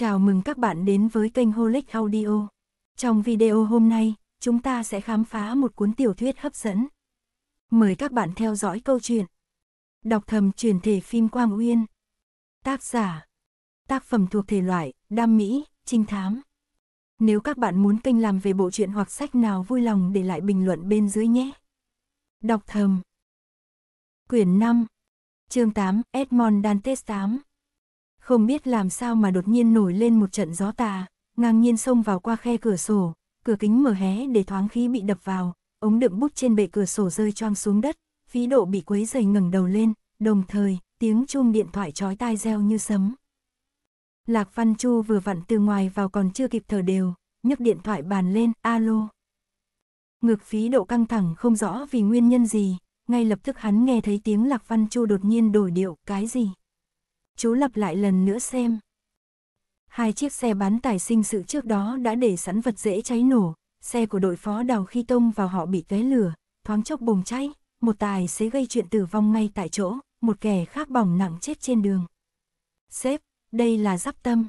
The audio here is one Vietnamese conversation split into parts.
Chào mừng các bạn đến với kênh Holic Audio. Trong video hôm nay, chúng ta sẽ khám phá một cuốn tiểu thuyết hấp dẫn. Mời các bạn theo dõi câu chuyện. Đọc thầm truyền thể phim Quang Uyên. Tác giả. Tác phẩm thuộc thể loại, đam mỹ, trinh thám. Nếu các bạn muốn kênh làm về bộ truyện hoặc sách nào vui lòng để lại bình luận bên dưới nhé. Đọc thầm. Quyển 5. Chương 8, Edmond Dantes 8 không biết làm sao mà đột nhiên nổi lên một trận gió tà, ngang nhiên xông vào qua khe cửa sổ, cửa kính mở hé để thoáng khí bị đập vào, ống đựng bút trên bệ cửa sổ rơi choang xuống đất, phí độ bị quấy dày ngẩng đầu lên, đồng thời, tiếng chuông điện thoại chói tai reo như sấm. Lạc Văn Chu vừa vặn từ ngoài vào còn chưa kịp thở đều, nhấc điện thoại bàn lên, alo. Ngực phí độ căng thẳng không rõ vì nguyên nhân gì, ngay lập tức hắn nghe thấy tiếng Lạc Văn Chu đột nhiên đổi điệu, cái gì? chú lặp lại lần nữa xem. Hai chiếc xe bán tải sinh sự trước đó đã để sẵn vật dễ cháy nổ, xe của đội phó đào khi tông vào họ bị té lửa, thoáng chốc bùng cháy, một tài xế gây chuyện tử vong ngay tại chỗ, một kẻ khác bỏng nặng chết trên đường. Sếp, đây là giáp tâm.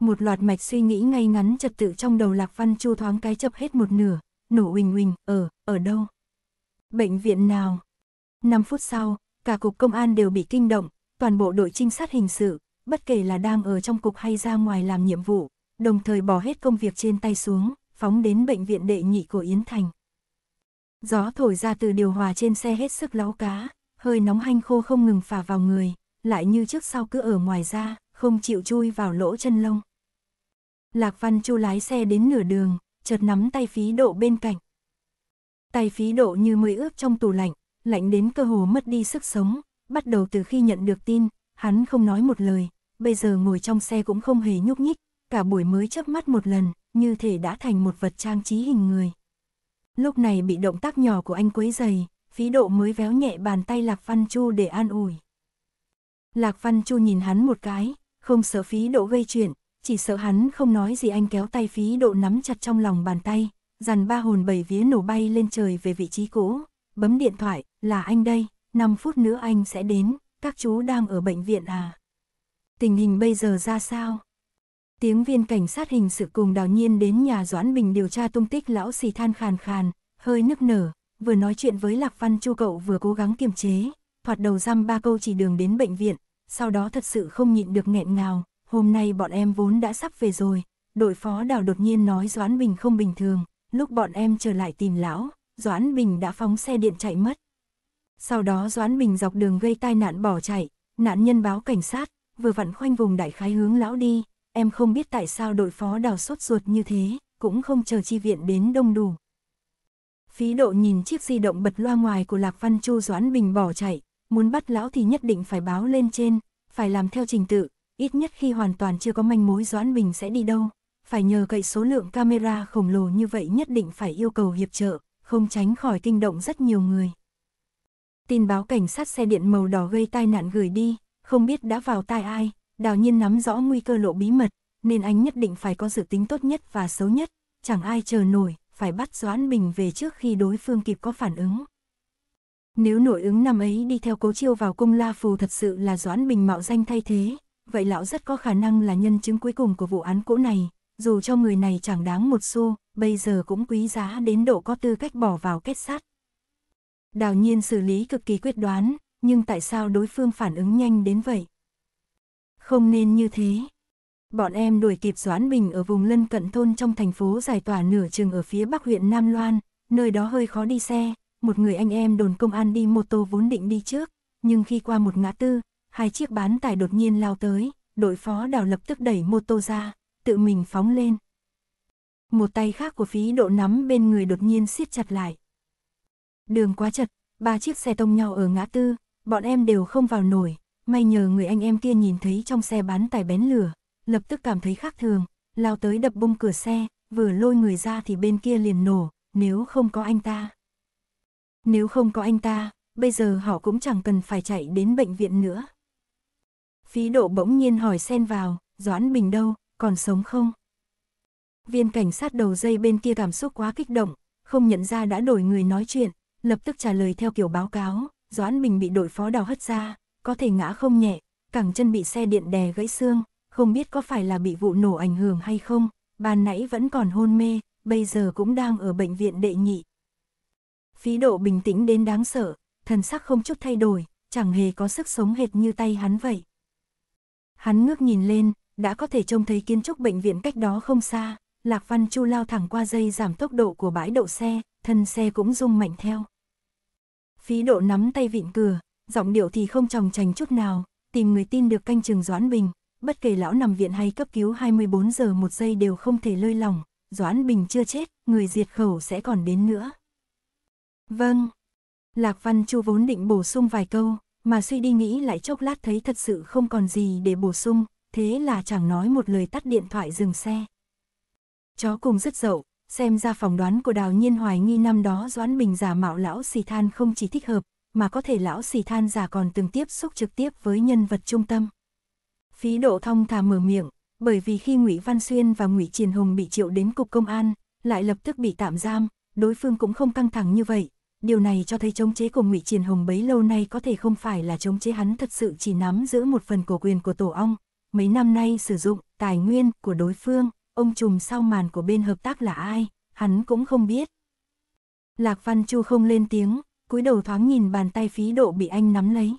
Một loạt mạch suy nghĩ ngay ngắn trật tự trong đầu Lạc Văn Chu thoáng cái chập hết một nửa, nổ huỳnh huỳnh, ở, ở đâu? Bệnh viện nào? năm phút sau, cả cục công an đều bị kinh động, toàn bộ đội trinh sát hình sự, bất kể là đang ở trong cục hay ra ngoài làm nhiệm vụ, đồng thời bỏ hết công việc trên tay xuống, phóng đến bệnh viện đệ nhị của Yến Thành. Gió thổi ra từ điều hòa trên xe hết sức lão cá, hơi nóng hanh khô không ngừng phả vào người, lại như trước sau cứ ở ngoài ra, không chịu chui vào lỗ chân lông. Lạc Văn Chu lái xe đến nửa đường, chợt nắm tay phí độ bên cạnh. Tay phí độ như mới ướp trong tủ lạnh, lạnh đến cơ hồ mất đi sức sống, bắt đầu từ khi nhận được tin, hắn không nói một lời, bây giờ ngồi trong xe cũng không hề nhúc nhích, cả buổi mới chớp mắt một lần, như thể đã thành một vật trang trí hình người. Lúc này bị động tác nhỏ của anh quấy dày, phí độ mới véo nhẹ bàn tay Lạc Văn Chu để an ủi. Lạc Văn Chu nhìn hắn một cái, không sợ phí độ gây chuyện, chỉ sợ hắn không nói gì anh kéo tay phí độ nắm chặt trong lòng bàn tay, dàn ba hồn bảy vía nổ bay lên trời về vị trí cũ, bấm điện thoại, là anh đây. 5 phút nữa anh sẽ đến, các chú đang ở bệnh viện à? Tình hình bây giờ ra sao? Tiếng viên cảnh sát hình sự cùng đào nhiên đến nhà Doãn Bình điều tra tung tích lão xì than khàn khàn, hơi nức nở, vừa nói chuyện với Lạc Văn Chu cậu vừa cố gắng kiềm chế, thoạt đầu răm ba câu chỉ đường đến bệnh viện, sau đó thật sự không nhịn được nghẹn ngào, hôm nay bọn em vốn đã sắp về rồi, đội phó đào đột nhiên nói Doãn Bình không bình thường, lúc bọn em trở lại tìm lão, Doãn Bình đã phóng xe điện chạy mất. Sau đó Doãn Bình dọc đường gây tai nạn bỏ chạy, nạn nhân báo cảnh sát, vừa vặn khoanh vùng đại khái hướng lão đi, em không biết tại sao đội phó đào sốt ruột như thế, cũng không chờ chi viện đến đông đủ. Phí độ nhìn chiếc di động bật loa ngoài của Lạc Văn Chu Doãn Bình bỏ chạy, muốn bắt lão thì nhất định phải báo lên trên, phải làm theo trình tự, ít nhất khi hoàn toàn chưa có manh mối Doãn Bình sẽ đi đâu, phải nhờ cậy số lượng camera khổng lồ như vậy nhất định phải yêu cầu hiệp trợ, không tránh khỏi kinh động rất nhiều người. Tin báo cảnh sát xe điện màu đỏ gây tai nạn gửi đi, không biết đã vào tai ai, đào nhiên nắm rõ nguy cơ lộ bí mật, nên anh nhất định phải có dự tính tốt nhất và xấu nhất, chẳng ai chờ nổi, phải bắt Doãn Bình về trước khi đối phương kịp có phản ứng. Nếu nội ứng năm ấy đi theo cố chiêu vào cung La Phù thật sự là Doãn Bình mạo danh thay thế, vậy lão rất có khả năng là nhân chứng cuối cùng của vụ án cũ này, dù cho người này chẳng đáng một xu, bây giờ cũng quý giá đến độ có tư cách bỏ vào kết sắt. Đào nhiên xử lý cực kỳ quyết đoán, nhưng tại sao đối phương phản ứng nhanh đến vậy? Không nên như thế. Bọn em đuổi kịp Doãn Bình ở vùng lân cận thôn trong thành phố giải tỏa nửa chừng ở phía bắc huyện Nam Loan, nơi đó hơi khó đi xe, một người anh em đồn công an đi mô tô vốn định đi trước, nhưng khi qua một ngã tư, hai chiếc bán tải đột nhiên lao tới, đội phó đào lập tức đẩy mô tô ra, tự mình phóng lên. Một tay khác của phí độ nắm bên người đột nhiên siết chặt lại. Đường quá chật, ba chiếc xe tông nhau ở ngã tư, bọn em đều không vào nổi, may nhờ người anh em kia nhìn thấy trong xe bán tải bén lửa, lập tức cảm thấy khác thường, lao tới đập bung cửa xe, vừa lôi người ra thì bên kia liền nổ, nếu không có anh ta. Nếu không có anh ta, bây giờ họ cũng chẳng cần phải chạy đến bệnh viện nữa. Phí độ bỗng nhiên hỏi xen vào, Doãn Bình đâu, còn sống không? Viên cảnh sát đầu dây bên kia cảm xúc quá kích động, không nhận ra đã đổi người nói chuyện, lập tức trả lời theo kiểu báo cáo, Doãn Bình bị đội phó đào hất ra, có thể ngã không nhẹ, cẳng chân bị xe điện đè gãy xương, không biết có phải là bị vụ nổ ảnh hưởng hay không, ban nãy vẫn còn hôn mê, bây giờ cũng đang ở bệnh viện đệ nhị. Phí độ bình tĩnh đến đáng sợ, thần sắc không chút thay đổi, chẳng hề có sức sống hệt như tay hắn vậy. Hắn ngước nhìn lên, đã có thể trông thấy kiến trúc bệnh viện cách đó không xa, Lạc Văn Chu lao thẳng qua dây giảm tốc độ của bãi đậu xe, thân xe cũng rung mạnh theo. Phí độ nắm tay vịn cửa, giọng điệu thì không tròng trành chút nào, tìm người tin được canh trường Doãn Bình, bất kể lão nằm viện hay cấp cứu 24 giờ một giây đều không thể lơi lỏng, Doãn Bình chưa chết, người diệt khẩu sẽ còn đến nữa. Vâng. Lạc Văn Chu vốn định bổ sung vài câu, mà suy đi nghĩ lại chốc lát thấy thật sự không còn gì để bổ sung, thế là chẳng nói một lời tắt điện thoại dừng xe. Chó cùng rất dậu, xem ra phỏng đoán của đào nhiên hoài nghi năm đó Doãn Bình giả mạo lão xì than không chỉ thích hợp, mà có thể lão xì than giả còn từng tiếp xúc trực tiếp với nhân vật trung tâm. Phí độ thông thả mở miệng, bởi vì khi Ngụy Văn Xuyên và Ngụy Triền Hùng bị triệu đến cục công an, lại lập tức bị tạm giam, đối phương cũng không căng thẳng như vậy. Điều này cho thấy chống chế của Ngụy Triền hùng bấy lâu nay có thể không phải là chống chế hắn thật sự chỉ nắm giữ một phần cổ quyền của tổ ong, mấy năm nay sử dụng tài nguyên của đối phương ông trùm sau màn của bên hợp tác là ai, hắn cũng không biết. Lạc Văn Chu không lên tiếng, cúi đầu thoáng nhìn bàn tay phí độ bị anh nắm lấy.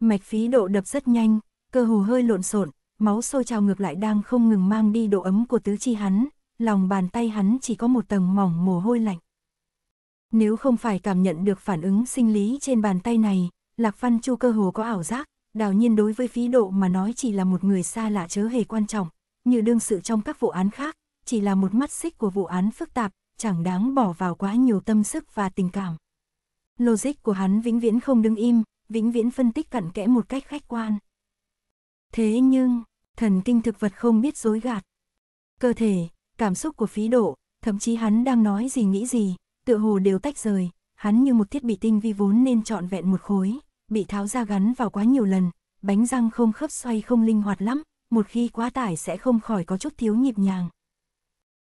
Mạch phí độ đập rất nhanh, cơ hồ hơi lộn xộn, máu sôi trào ngược lại đang không ngừng mang đi độ ấm của tứ chi hắn, lòng bàn tay hắn chỉ có một tầng mỏng mồ hôi lạnh. Nếu không phải cảm nhận được phản ứng sinh lý trên bàn tay này, Lạc Văn Chu cơ hồ có ảo giác, đào nhiên đối với phí độ mà nói chỉ là một người xa lạ chớ hề quan trọng, như đương sự trong các vụ án khác, chỉ là một mắt xích của vụ án phức tạp, chẳng đáng bỏ vào quá nhiều tâm sức và tình cảm. Logic của hắn vĩnh viễn không đứng im, vĩnh viễn phân tích cặn kẽ một cách khách quan. Thế nhưng, thần kinh thực vật không biết dối gạt. Cơ thể, cảm xúc của phí độ, thậm chí hắn đang nói gì nghĩ gì, tựa hồ đều tách rời, hắn như một thiết bị tinh vi vốn nên trọn vẹn một khối, bị tháo ra gắn vào quá nhiều lần, bánh răng không khớp xoay không linh hoạt lắm, một khi quá tải sẽ không khỏi có chút thiếu nhịp nhàng.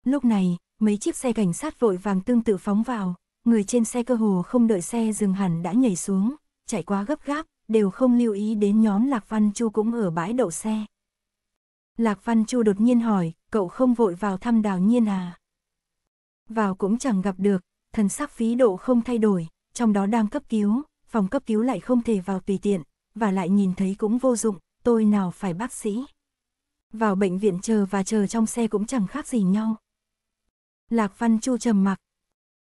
Lúc này, mấy chiếc xe cảnh sát vội vàng tương tự phóng vào, người trên xe cơ hồ không đợi xe dừng hẳn đã nhảy xuống, chạy quá gấp gáp, đều không lưu ý đến nhóm Lạc Văn Chu cũng ở bãi đậu xe. Lạc Văn Chu đột nhiên hỏi, cậu không vội vào thăm đào nhiên à? Vào cũng chẳng gặp được, thần sắc phí độ không thay đổi, trong đó đang cấp cứu, phòng cấp cứu lại không thể vào tùy tiện, và lại nhìn thấy cũng vô dụng, tôi nào phải bác sĩ vào bệnh viện chờ và chờ trong xe cũng chẳng khác gì nhau. Lạc Văn Chu trầm mặc.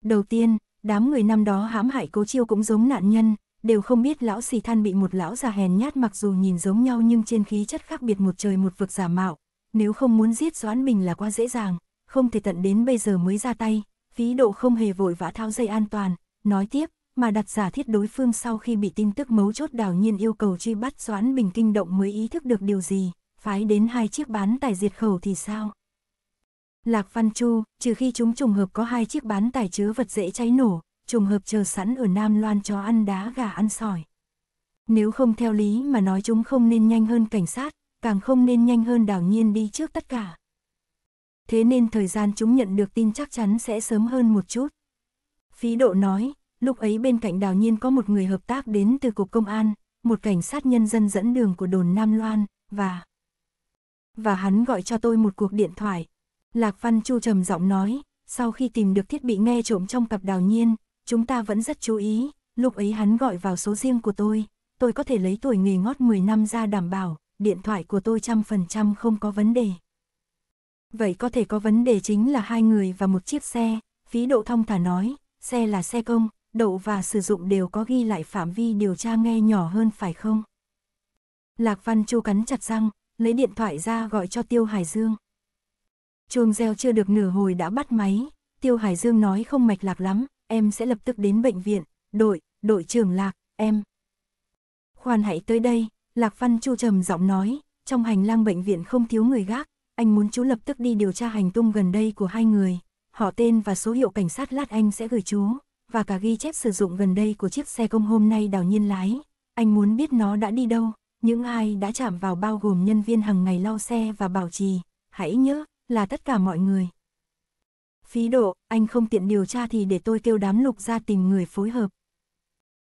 Đầu tiên, đám người năm đó hãm hại Cố Chiêu cũng giống nạn nhân, đều không biết lão xì than bị một lão già hèn nhát mặc dù nhìn giống nhau nhưng trên khí chất khác biệt một trời một vực giả mạo, nếu không muốn giết Doãn Bình là quá dễ dàng, không thể tận đến bây giờ mới ra tay, phí độ không hề vội vã tháo dây an toàn, nói tiếp, mà đặt giả thiết đối phương sau khi bị tin tức mấu chốt đảo nhiên yêu cầu truy bắt Doãn Bình kinh động mới ý thức được điều gì, phái đến hai chiếc bán tải diệt khẩu thì sao? Lạc Văn Chu, trừ khi chúng trùng hợp có hai chiếc bán tải chứa vật dễ cháy nổ, trùng hợp chờ sẵn ở Nam Loan cho ăn đá gà ăn sỏi. Nếu không theo lý mà nói chúng không nên nhanh hơn cảnh sát, càng không nên nhanh hơn đảo nhiên đi trước tất cả. Thế nên thời gian chúng nhận được tin chắc chắn sẽ sớm hơn một chút. Phí độ nói, lúc ấy bên cạnh đảo nhiên có một người hợp tác đến từ cục công an, một cảnh sát nhân dân dẫn đường của đồn Nam Loan, và và hắn gọi cho tôi một cuộc điện thoại. Lạc Văn Chu trầm giọng nói, sau khi tìm được thiết bị nghe trộm trong cặp đào nhiên, chúng ta vẫn rất chú ý, lúc ấy hắn gọi vào số riêng của tôi, tôi có thể lấy tuổi nghề ngót 10 năm ra đảm bảo, điện thoại của tôi trăm phần trăm không có vấn đề. Vậy có thể có vấn đề chính là hai người và một chiếc xe, phí độ thông thả nói, xe là xe công, đậu và sử dụng đều có ghi lại phạm vi điều tra nghe nhỏ hơn phải không? Lạc Văn Chu cắn chặt răng, lấy điện thoại ra gọi cho Tiêu Hải Dương. Chuông reo chưa được nửa hồi đã bắt máy, Tiêu Hải Dương nói không mạch lạc lắm, em sẽ lập tức đến bệnh viện, đội, đội trưởng Lạc, em. Khoan hãy tới đây, Lạc Văn Chu trầm giọng nói, trong hành lang bệnh viện không thiếu người gác, anh muốn chú lập tức đi điều tra hành tung gần đây của hai người, họ tên và số hiệu cảnh sát lát anh sẽ gửi chú, và cả ghi chép sử dụng gần đây của chiếc xe công hôm nay đào nhiên lái, anh muốn biết nó đã đi đâu những ai đã chạm vào bao gồm nhân viên hàng ngày lau xe và bảo trì, hãy nhớ, là tất cả mọi người. Phí độ, anh không tiện điều tra thì để tôi kêu đám lục ra tìm người phối hợp.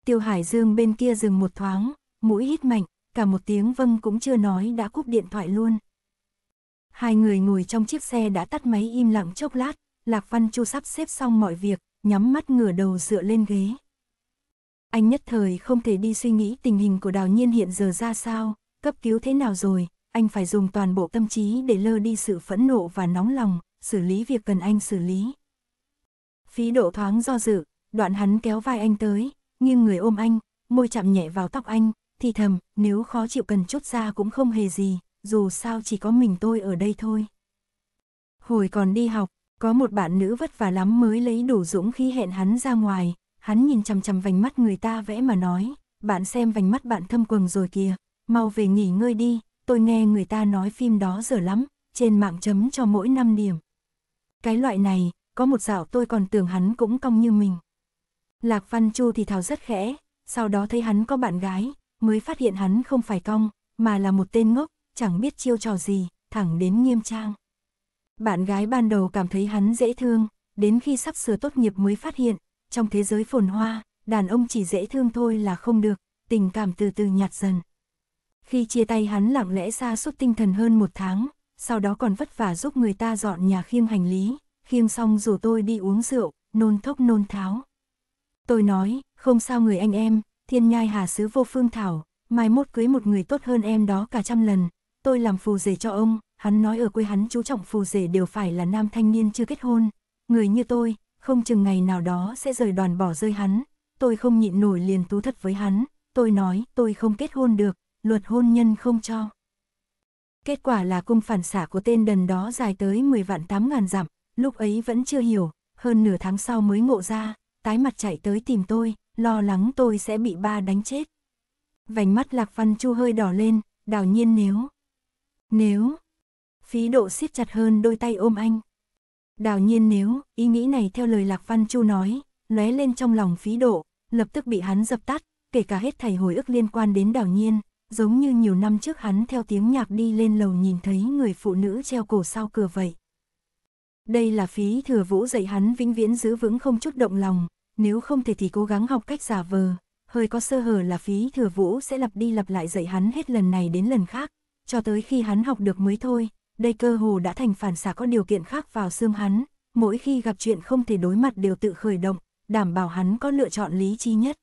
Tiêu Hải Dương bên kia dừng một thoáng, mũi hít mạnh, cả một tiếng vâng cũng chưa nói đã cúp điện thoại luôn. Hai người ngồi trong chiếc xe đã tắt máy im lặng chốc lát, Lạc Văn Chu sắp xếp xong mọi việc, nhắm mắt ngửa đầu dựa lên ghế anh nhất thời không thể đi suy nghĩ tình hình của đào nhiên hiện giờ ra sao, cấp cứu thế nào rồi, anh phải dùng toàn bộ tâm trí để lơ đi sự phẫn nộ và nóng lòng, xử lý việc cần anh xử lý. Phí độ thoáng do dự, đoạn hắn kéo vai anh tới, nghiêng người ôm anh, môi chạm nhẹ vào tóc anh, thì thầm, nếu khó chịu cần chút ra cũng không hề gì, dù sao chỉ có mình tôi ở đây thôi. Hồi còn đi học, có một bạn nữ vất vả lắm mới lấy đủ dũng khí hẹn hắn ra ngoài, hắn nhìn chằm chằm vành mắt người ta vẽ mà nói, bạn xem vành mắt bạn thâm quầng rồi kìa, mau về nghỉ ngơi đi, tôi nghe người ta nói phim đó dở lắm, trên mạng chấm cho mỗi 5 điểm. Cái loại này, có một dạo tôi còn tưởng hắn cũng cong như mình. Lạc Văn Chu thì thào rất khẽ, sau đó thấy hắn có bạn gái, mới phát hiện hắn không phải cong, mà là một tên ngốc, chẳng biết chiêu trò gì, thẳng đến nghiêm trang. Bạn gái ban đầu cảm thấy hắn dễ thương, đến khi sắp sửa tốt nghiệp mới phát hiện, trong thế giới phồn hoa, đàn ông chỉ dễ thương thôi là không được, tình cảm từ từ nhạt dần. Khi chia tay hắn lặng lẽ xa suốt tinh thần hơn một tháng, sau đó còn vất vả giúp người ta dọn nhà khiêng hành lý, khiêng xong rủ tôi đi uống rượu, nôn thốc nôn tháo. Tôi nói, không sao người anh em, thiên nhai hà sứ vô phương thảo, mai mốt cưới một người tốt hơn em đó cả trăm lần, tôi làm phù rể cho ông, hắn nói ở quê hắn chú trọng phù rể đều phải là nam thanh niên chưa kết hôn, người như tôi, không chừng ngày nào đó sẽ rời đoàn bỏ rơi hắn, tôi không nhịn nổi liền tú thật với hắn, tôi nói tôi không kết hôn được, luật hôn nhân không cho. Kết quả là cung phản xả của tên đần đó dài tới 10 vạn 8 ngàn dặm, lúc ấy vẫn chưa hiểu, hơn nửa tháng sau mới ngộ ra, tái mặt chạy tới tìm tôi, lo lắng tôi sẽ bị ba đánh chết. Vành mắt lạc văn chu hơi đỏ lên, đào nhiên nếu. Nếu. Phí độ siết chặt hơn đôi tay ôm anh. Đào nhiên nếu, ý nghĩ này theo lời Lạc Văn Chu nói, lóe lên trong lòng phí độ, lập tức bị hắn dập tắt, kể cả hết thầy hồi ức liên quan đến đào nhiên, giống như nhiều năm trước hắn theo tiếng nhạc đi lên lầu nhìn thấy người phụ nữ treo cổ sau cửa vậy. Đây là phí thừa vũ dạy hắn vĩnh viễn giữ vững không chút động lòng, nếu không thể thì cố gắng học cách giả vờ, hơi có sơ hở là phí thừa vũ sẽ lặp đi lặp lại dạy hắn hết lần này đến lần khác, cho tới khi hắn học được mới thôi, đây cơ hồ đã thành phản xạ có điều kiện khác vào xương hắn, mỗi khi gặp chuyện không thể đối mặt đều tự khởi động, đảm bảo hắn có lựa chọn lý trí nhất.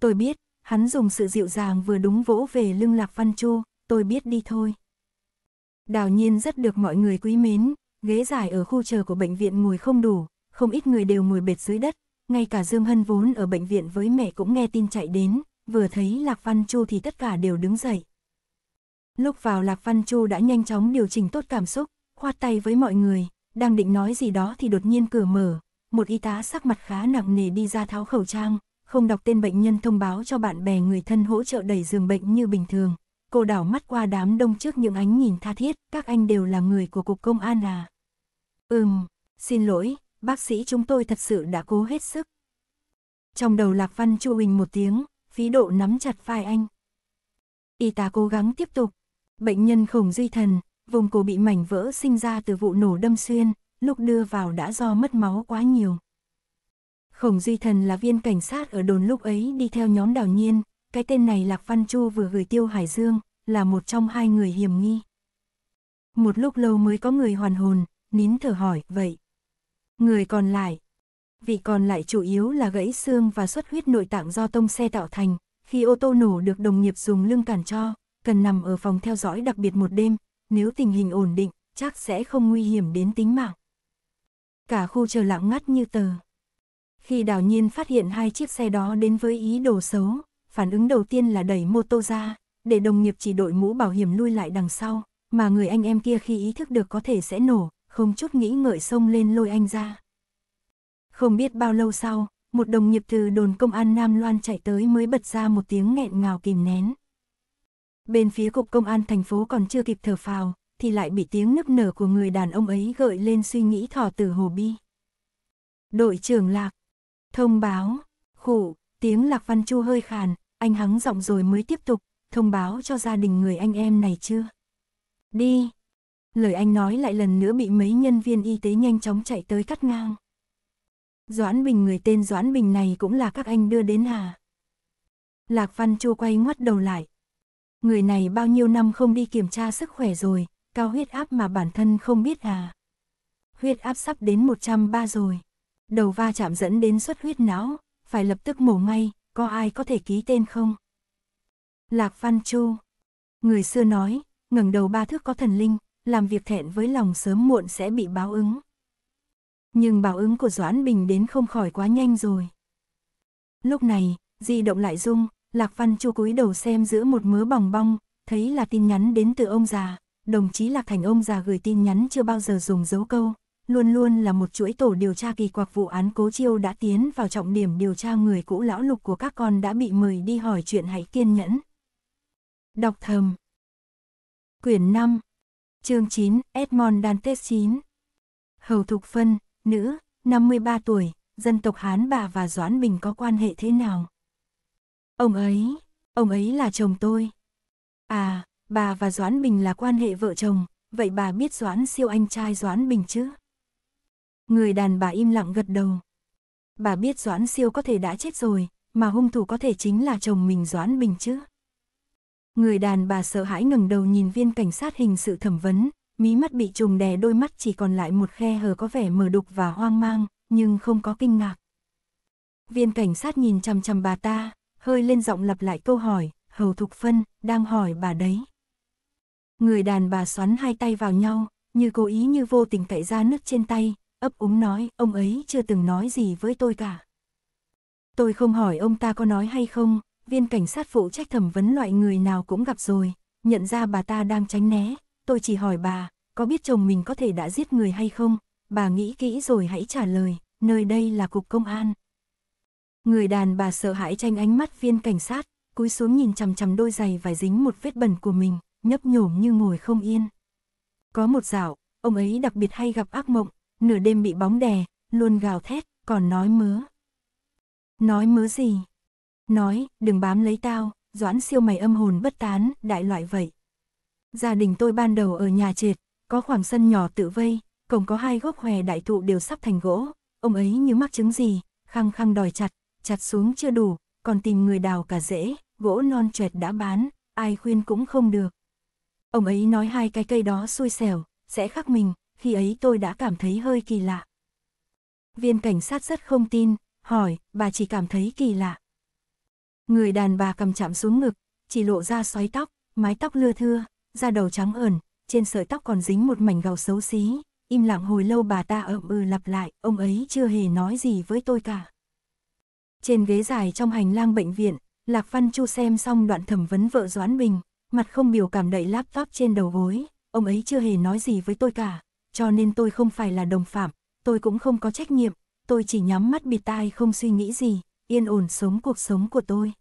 Tôi biết, hắn dùng sự dịu dàng vừa đúng vỗ về lưng Lạc Văn Chu, tôi biết đi thôi. Đào nhiên rất được mọi người quý mến, ghế dài ở khu chờ của bệnh viện ngồi không đủ, không ít người đều ngồi bệt dưới đất, ngay cả Dương Hân vốn ở bệnh viện với mẹ cũng nghe tin chạy đến, vừa thấy Lạc Văn Chu thì tất cả đều đứng dậy. Lúc vào Lạc Văn Chu đã nhanh chóng điều chỉnh tốt cảm xúc, khoát tay với mọi người, đang định nói gì đó thì đột nhiên cửa mở, một y tá sắc mặt khá nặng nề đi ra tháo khẩu trang, không đọc tên bệnh nhân thông báo cho bạn bè người thân hỗ trợ đẩy giường bệnh như bình thường. Cô đảo mắt qua đám đông trước những ánh nhìn tha thiết, các anh đều là người của cục công an à. Ừm, xin lỗi, bác sĩ chúng tôi thật sự đã cố hết sức. Trong đầu Lạc Văn Chu Huỳnh một tiếng, phí độ nắm chặt vai anh. Y tá cố gắng tiếp tục, Bệnh nhân khổng duy thần, vùng cổ bị mảnh vỡ sinh ra từ vụ nổ đâm xuyên, lúc đưa vào đã do mất máu quá nhiều. Khổng Duy Thần là viên cảnh sát ở đồn lúc ấy đi theo nhóm đào nhiên, cái tên này Lạc Văn Chu vừa gửi tiêu Hải Dương, là một trong hai người hiểm nghi. Một lúc lâu mới có người hoàn hồn, nín thở hỏi, vậy. Người còn lại, vị còn lại chủ yếu là gãy xương và xuất huyết nội tạng do tông xe tạo thành, khi ô tô nổ được đồng nghiệp dùng lưng cản cho, cần nằm ở phòng theo dõi đặc biệt một đêm, nếu tình hình ổn định, chắc sẽ không nguy hiểm đến tính mạng. Cả khu chờ lặng ngắt như tờ. Khi đào nhiên phát hiện hai chiếc xe đó đến với ý đồ xấu, phản ứng đầu tiên là đẩy mô tô ra, để đồng nghiệp chỉ đội mũ bảo hiểm lui lại đằng sau, mà người anh em kia khi ý thức được có thể sẽ nổ, không chút nghĩ ngợi xông lên lôi anh ra. Không biết bao lâu sau, một đồng nghiệp từ đồn công an Nam Loan chạy tới mới bật ra một tiếng nghẹn ngào kìm nén. Bên phía cục công an thành phố còn chưa kịp thở phào, thì lại bị tiếng nức nở của người đàn ông ấy gợi lên suy nghĩ thỏ tử hồ bi. Đội trưởng Lạc, thông báo, khủ, tiếng Lạc Văn Chu hơi khàn, anh hắng giọng rồi mới tiếp tục, thông báo cho gia đình người anh em này chưa? Đi. Lời anh nói lại lần nữa bị mấy nhân viên y tế nhanh chóng chạy tới cắt ngang. Doãn Bình người tên Doãn Bình này cũng là các anh đưa đến hà. Lạc Văn Chu quay ngoắt đầu lại, Người này bao nhiêu năm không đi kiểm tra sức khỏe rồi, cao huyết áp mà bản thân không biết à. Huyết áp sắp đến 103 rồi. Đầu va chạm dẫn đến xuất huyết não, phải lập tức mổ ngay, có ai có thể ký tên không? Lạc Văn Chu Người xưa nói, ngẩng đầu ba thước có thần linh, làm việc thẹn với lòng sớm muộn sẽ bị báo ứng. Nhưng báo ứng của Doãn Bình đến không khỏi quá nhanh rồi. Lúc này, di động lại rung, Lạc Văn Chu cúi đầu xem giữa một mớ bòng bong, thấy là tin nhắn đến từ ông già, đồng chí Lạc Thành ông già gửi tin nhắn chưa bao giờ dùng dấu câu, luôn luôn là một chuỗi tổ điều tra kỳ quặc vụ án Cố Chiêu đã tiến vào trọng điểm điều tra người cũ lão lục của các con đã bị mời đi hỏi chuyện hãy kiên nhẫn. Đọc thầm Quyển 5 Chương 9 Edmond Dantes 9 Hầu Thục Phân, nữ, 53 tuổi, dân tộc Hán bà và Doãn Bình có quan hệ thế nào? Ông ấy, ông ấy là chồng tôi. À, bà và Doãn Bình là quan hệ vợ chồng, vậy bà biết Doãn siêu anh trai Doãn Bình chứ? Người đàn bà im lặng gật đầu. Bà biết Doãn siêu có thể đã chết rồi, mà hung thủ có thể chính là chồng mình Doãn Bình chứ? Người đàn bà sợ hãi ngẩng đầu nhìn viên cảnh sát hình sự thẩm vấn, mí mắt bị trùng đè đôi mắt chỉ còn lại một khe hở có vẻ mờ đục và hoang mang, nhưng không có kinh ngạc. Viên cảnh sát nhìn chằm chằm bà ta, hơi lên giọng lặp lại câu hỏi, Hầu Thục Phân, đang hỏi bà đấy. Người đàn bà xoắn hai tay vào nhau, như cố ý như vô tình cậy ra nước trên tay, ấp úng nói, ông ấy chưa từng nói gì với tôi cả. Tôi không hỏi ông ta có nói hay không, viên cảnh sát phụ trách thẩm vấn loại người nào cũng gặp rồi, nhận ra bà ta đang tránh né, tôi chỉ hỏi bà, có biết chồng mình có thể đã giết người hay không, bà nghĩ kỹ rồi hãy trả lời, nơi đây là cục công an, Người đàn bà sợ hãi tranh ánh mắt viên cảnh sát, cúi xuống nhìn chằm chằm đôi giày vải dính một vết bẩn của mình, nhấp nhổm như ngồi không yên. Có một dạo, ông ấy đặc biệt hay gặp ác mộng, nửa đêm bị bóng đè, luôn gào thét, còn nói mớ. Nói mớ gì? Nói, đừng bám lấy tao, doãn siêu mày âm hồn bất tán, đại loại vậy. Gia đình tôi ban đầu ở nhà trệt, có khoảng sân nhỏ tự vây, cổng có hai gốc hòe đại thụ đều sắp thành gỗ, ông ấy như mắc chứng gì, khăng khăng đòi chặt, chặt xuống chưa đủ, còn tìm người đào cả rễ, gỗ non chuệt đã bán, ai khuyên cũng không được. Ông ấy nói hai cái cây đó xui xẻo, sẽ khắc mình, khi ấy tôi đã cảm thấy hơi kỳ lạ. Viên cảnh sát rất không tin, hỏi, bà chỉ cảm thấy kỳ lạ. Người đàn bà cầm chạm xuống ngực, chỉ lộ ra xoáy tóc, mái tóc lưa thưa, da đầu trắng ẩn, trên sợi tóc còn dính một mảnh gàu xấu xí. Im lặng hồi lâu bà ta ậm ừ lặp lại, ông ấy chưa hề nói gì với tôi cả. Trên ghế dài trong hành lang bệnh viện, Lạc Văn Chu xem xong đoạn thẩm vấn vợ Doãn Bình, mặt không biểu cảm đậy laptop trên đầu gối, ông ấy chưa hề nói gì với tôi cả, cho nên tôi không phải là đồng phạm, tôi cũng không có trách nhiệm, tôi chỉ nhắm mắt bịt tai không suy nghĩ gì, yên ổn sống cuộc sống của tôi.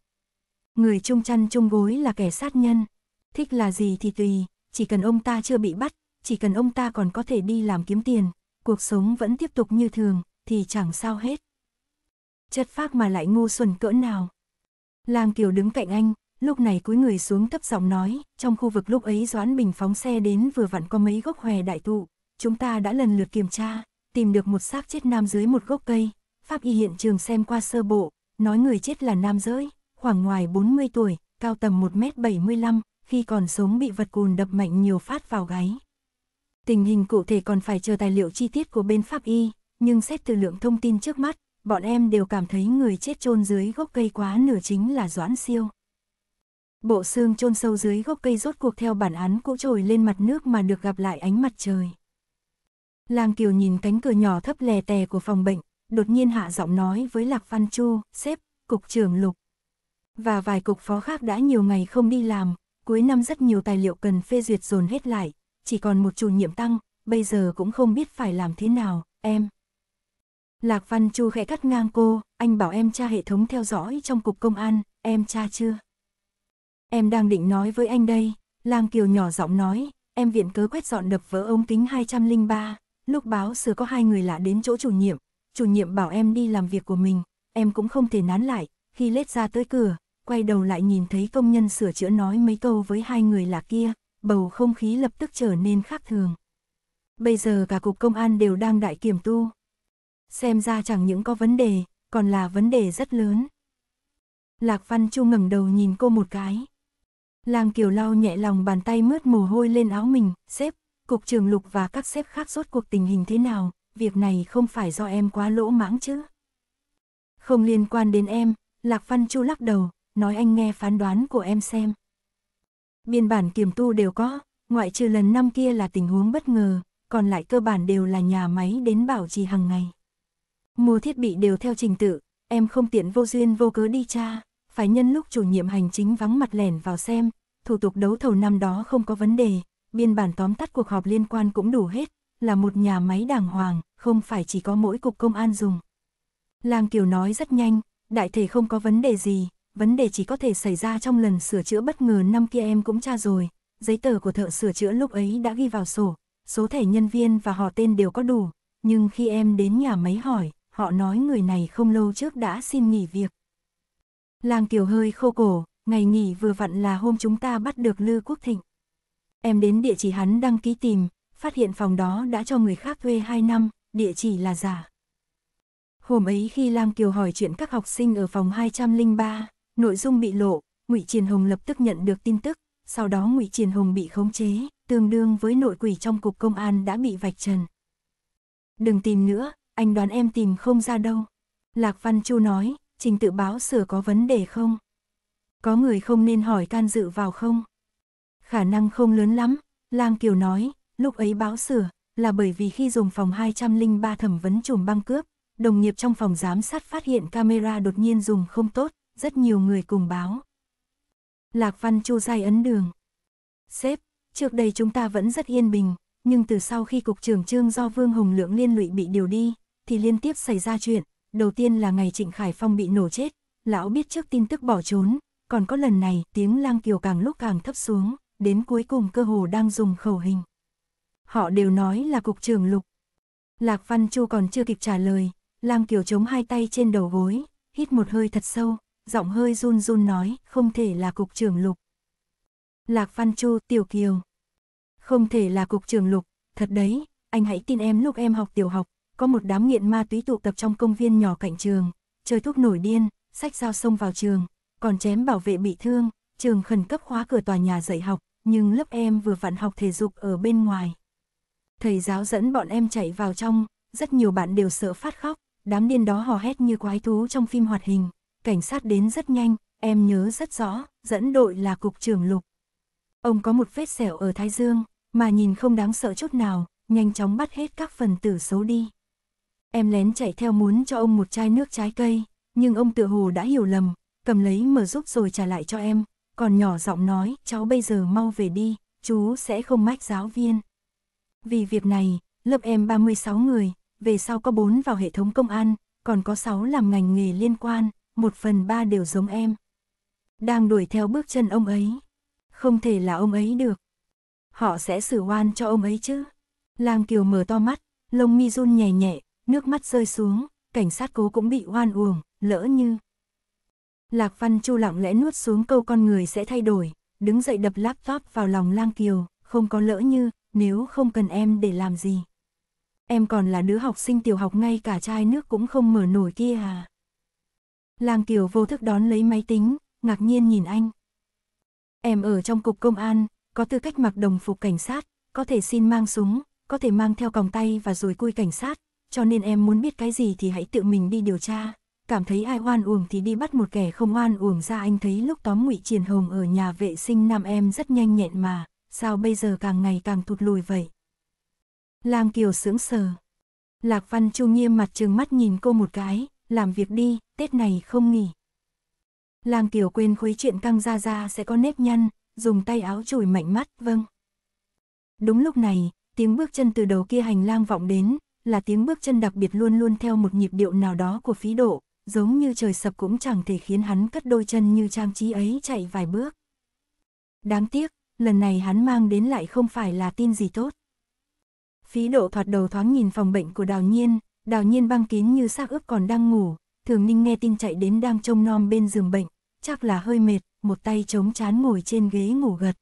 Người chung chăn chung gối là kẻ sát nhân, thích là gì thì tùy, chỉ cần ông ta chưa bị bắt, chỉ cần ông ta còn có thể đi làm kiếm tiền, cuộc sống vẫn tiếp tục như thường, thì chẳng sao hết chất phác mà lại ngu xuẩn cỡ nào. Lang Kiều đứng cạnh anh, lúc này cúi người xuống thấp giọng nói, trong khu vực lúc ấy Doãn Bình phóng xe đến vừa vặn có mấy gốc hòe đại thụ, chúng ta đã lần lượt kiểm tra, tìm được một xác chết nam dưới một gốc cây, pháp y hiện trường xem qua sơ bộ, nói người chết là nam giới, khoảng ngoài 40 tuổi, cao tầm 1m75, khi còn sống bị vật cùn đập mạnh nhiều phát vào gáy. Tình hình cụ thể còn phải chờ tài liệu chi tiết của bên pháp y, nhưng xét từ lượng thông tin trước mắt, bọn em đều cảm thấy người chết chôn dưới gốc cây quá nửa chính là Doãn Siêu. Bộ xương chôn sâu dưới gốc cây rốt cuộc theo bản án cũ trồi lên mặt nước mà được gặp lại ánh mặt trời. Lang Kiều nhìn cánh cửa nhỏ thấp lè tè của phòng bệnh, đột nhiên hạ giọng nói với Lạc Văn Chu, sếp, cục trưởng Lục. Và vài cục phó khác đã nhiều ngày không đi làm, cuối năm rất nhiều tài liệu cần phê duyệt dồn hết lại, chỉ còn một chủ nhiệm tăng, bây giờ cũng không biết phải làm thế nào, em. Lạc Văn Chu khẽ cắt ngang cô, anh bảo em tra hệ thống theo dõi trong cục công an, em tra chưa? Em đang định nói với anh đây, Lang Kiều nhỏ giọng nói, em viện cớ quét dọn đập vỡ ống kính 203, lúc báo sửa có hai người lạ đến chỗ chủ nhiệm, chủ nhiệm bảo em đi làm việc của mình, em cũng không thể nán lại, khi lết ra tới cửa, quay đầu lại nhìn thấy công nhân sửa chữa nói mấy câu với hai người lạ kia, bầu không khí lập tức trở nên khác thường. Bây giờ cả cục công an đều đang đại kiểm tu, Xem ra chẳng những có vấn đề, còn là vấn đề rất lớn. Lạc Văn Chu ngẩng đầu nhìn cô một cái. Lang Kiều lau nhẹ lòng bàn tay mướt mồ hôi lên áo mình, sếp, cục trường lục và các sếp khác rốt cuộc tình hình thế nào, việc này không phải do em quá lỗ mãng chứ. Không liên quan đến em, Lạc Văn Chu lắc đầu, nói anh nghe phán đoán của em xem. Biên bản kiểm tu đều có, ngoại trừ lần năm kia là tình huống bất ngờ, còn lại cơ bản đều là nhà máy đến bảo trì hàng ngày. Mua thiết bị đều theo trình tự, em không tiện vô duyên vô cớ đi tra, phải nhân lúc chủ nhiệm hành chính vắng mặt lẻn vào xem, thủ tục đấu thầu năm đó không có vấn đề, biên bản tóm tắt cuộc họp liên quan cũng đủ hết, là một nhà máy đàng hoàng, không phải chỉ có mỗi cục công an dùng. Lang Kiều nói rất nhanh, đại thể không có vấn đề gì, vấn đề chỉ có thể xảy ra trong lần sửa chữa bất ngờ năm kia em cũng tra rồi, giấy tờ của thợ sửa chữa lúc ấy đã ghi vào sổ, số thẻ nhân viên và họ tên đều có đủ, nhưng khi em đến nhà máy hỏi, họ nói người này không lâu trước đã xin nghỉ việc. Làng Kiều hơi khô cổ, ngày nghỉ vừa vặn là hôm chúng ta bắt được Lư Quốc Thịnh. Em đến địa chỉ hắn đăng ký tìm, phát hiện phòng đó đã cho người khác thuê 2 năm, địa chỉ là giả. Hôm ấy khi Lam Kiều hỏi chuyện các học sinh ở phòng 203, nội dung bị lộ, Ngụy Triền Hồng lập tức nhận được tin tức, sau đó Ngụy Triền Hồng bị khống chế, tương đương với nội quỷ trong cục công an đã bị vạch trần. Đừng tìm nữa, anh đoán em tìm không ra đâu. Lạc Văn Chu nói, trình tự báo sửa có vấn đề không? Có người không nên hỏi can dự vào không? Khả năng không lớn lắm, Lang Kiều nói, lúc ấy báo sửa là bởi vì khi dùng phòng 203 thẩm vấn chùm băng cướp, đồng nghiệp trong phòng giám sát phát hiện camera đột nhiên dùng không tốt, rất nhiều người cùng báo. Lạc Văn Chu dài ấn đường. Sếp, trước đây chúng ta vẫn rất yên bình, nhưng từ sau khi cục trưởng Trương do Vương hùng Lượng liên lụy bị điều đi, thì liên tiếp xảy ra chuyện, đầu tiên là ngày Trịnh Khải Phong bị nổ chết, lão biết trước tin tức bỏ trốn, còn có lần này tiếng lang kiều càng lúc càng thấp xuống, đến cuối cùng cơ hồ đang dùng khẩu hình. Họ đều nói là cục trưởng lục. Lạc Văn Chu còn chưa kịp trả lời, lang kiều chống hai tay trên đầu gối, hít một hơi thật sâu, giọng hơi run run nói không thể là cục trưởng lục. Lạc Văn Chu tiểu kiều. Không thể là cục trưởng lục, thật đấy, anh hãy tin em lúc em học tiểu học, có một đám nghiện ma túy tụ tập trong công viên nhỏ cạnh trường, chơi thuốc nổi điên, sách dao xông vào trường, còn chém bảo vệ bị thương, trường khẩn cấp khóa cửa tòa nhà dạy học, nhưng lớp em vừa vặn học thể dục ở bên ngoài. Thầy giáo dẫn bọn em chạy vào trong, rất nhiều bạn đều sợ phát khóc, đám điên đó hò hét như quái thú trong phim hoạt hình, cảnh sát đến rất nhanh, em nhớ rất rõ, dẫn đội là cục trưởng lục. Ông có một vết sẹo ở thái dương, mà nhìn không đáng sợ chút nào, nhanh chóng bắt hết các phần tử xấu đi em lén chạy theo muốn cho ông một chai nước trái cây, nhưng ông tựa hồ đã hiểu lầm, cầm lấy mở giúp rồi trả lại cho em, còn nhỏ giọng nói, cháu bây giờ mau về đi, chú sẽ không mách giáo viên. Vì việc này, lớp em 36 người, về sau có 4 vào hệ thống công an, còn có 6 làm ngành nghề liên quan, 1 phần 3 đều giống em. Đang đuổi theo bước chân ông ấy. Không thể là ông ấy được. Họ sẽ xử oan cho ông ấy chứ. Lang Kiều mở to mắt, lông mi run nhẹ nhẹ, nước mắt rơi xuống, cảnh sát cố cũng bị oan uổng, lỡ như. Lạc Văn Chu lặng lẽ nuốt xuống câu con người sẽ thay đổi, đứng dậy đập laptop vào lòng Lang Kiều, không có lỡ như, nếu không cần em để làm gì. Em còn là đứa học sinh tiểu học ngay cả chai nước cũng không mở nổi kia à. Lang Kiều vô thức đón lấy máy tính, ngạc nhiên nhìn anh. Em ở trong cục công an, có tư cách mặc đồng phục cảnh sát, có thể xin mang súng, có thể mang theo còng tay và rồi cui cảnh sát, cho nên em muốn biết cái gì thì hãy tự mình đi điều tra. Cảm thấy ai oan uổng thì đi bắt một kẻ không oan uổng ra anh thấy lúc tóm ngụy Triển Hồng ở nhà vệ sinh nam em rất nhanh nhẹn mà, sao bây giờ càng ngày càng thụt lùi vậy? Lang Kiều sững sờ. Lạc Văn Chu nghiêm mặt trừng mắt nhìn cô một cái, làm việc đi, Tết này không nghỉ. Lang Kiều quên khuấy chuyện căng ra ra sẽ có nếp nhăn, dùng tay áo chùi mạnh mắt, vâng. Đúng lúc này, tiếng bước chân từ đầu kia hành lang vọng đến, là tiếng bước chân đặc biệt luôn luôn theo một nhịp điệu nào đó của phí độ, giống như trời sập cũng chẳng thể khiến hắn cất đôi chân như trang trí ấy chạy vài bước. Đáng tiếc, lần này hắn mang đến lại không phải là tin gì tốt. Phí độ thoạt đầu thoáng nhìn phòng bệnh của đào nhiên, đào nhiên băng kín như xác ướp còn đang ngủ, thường ninh nghe tin chạy đến đang trông nom bên giường bệnh, chắc là hơi mệt, một tay chống chán ngồi trên ghế ngủ gật.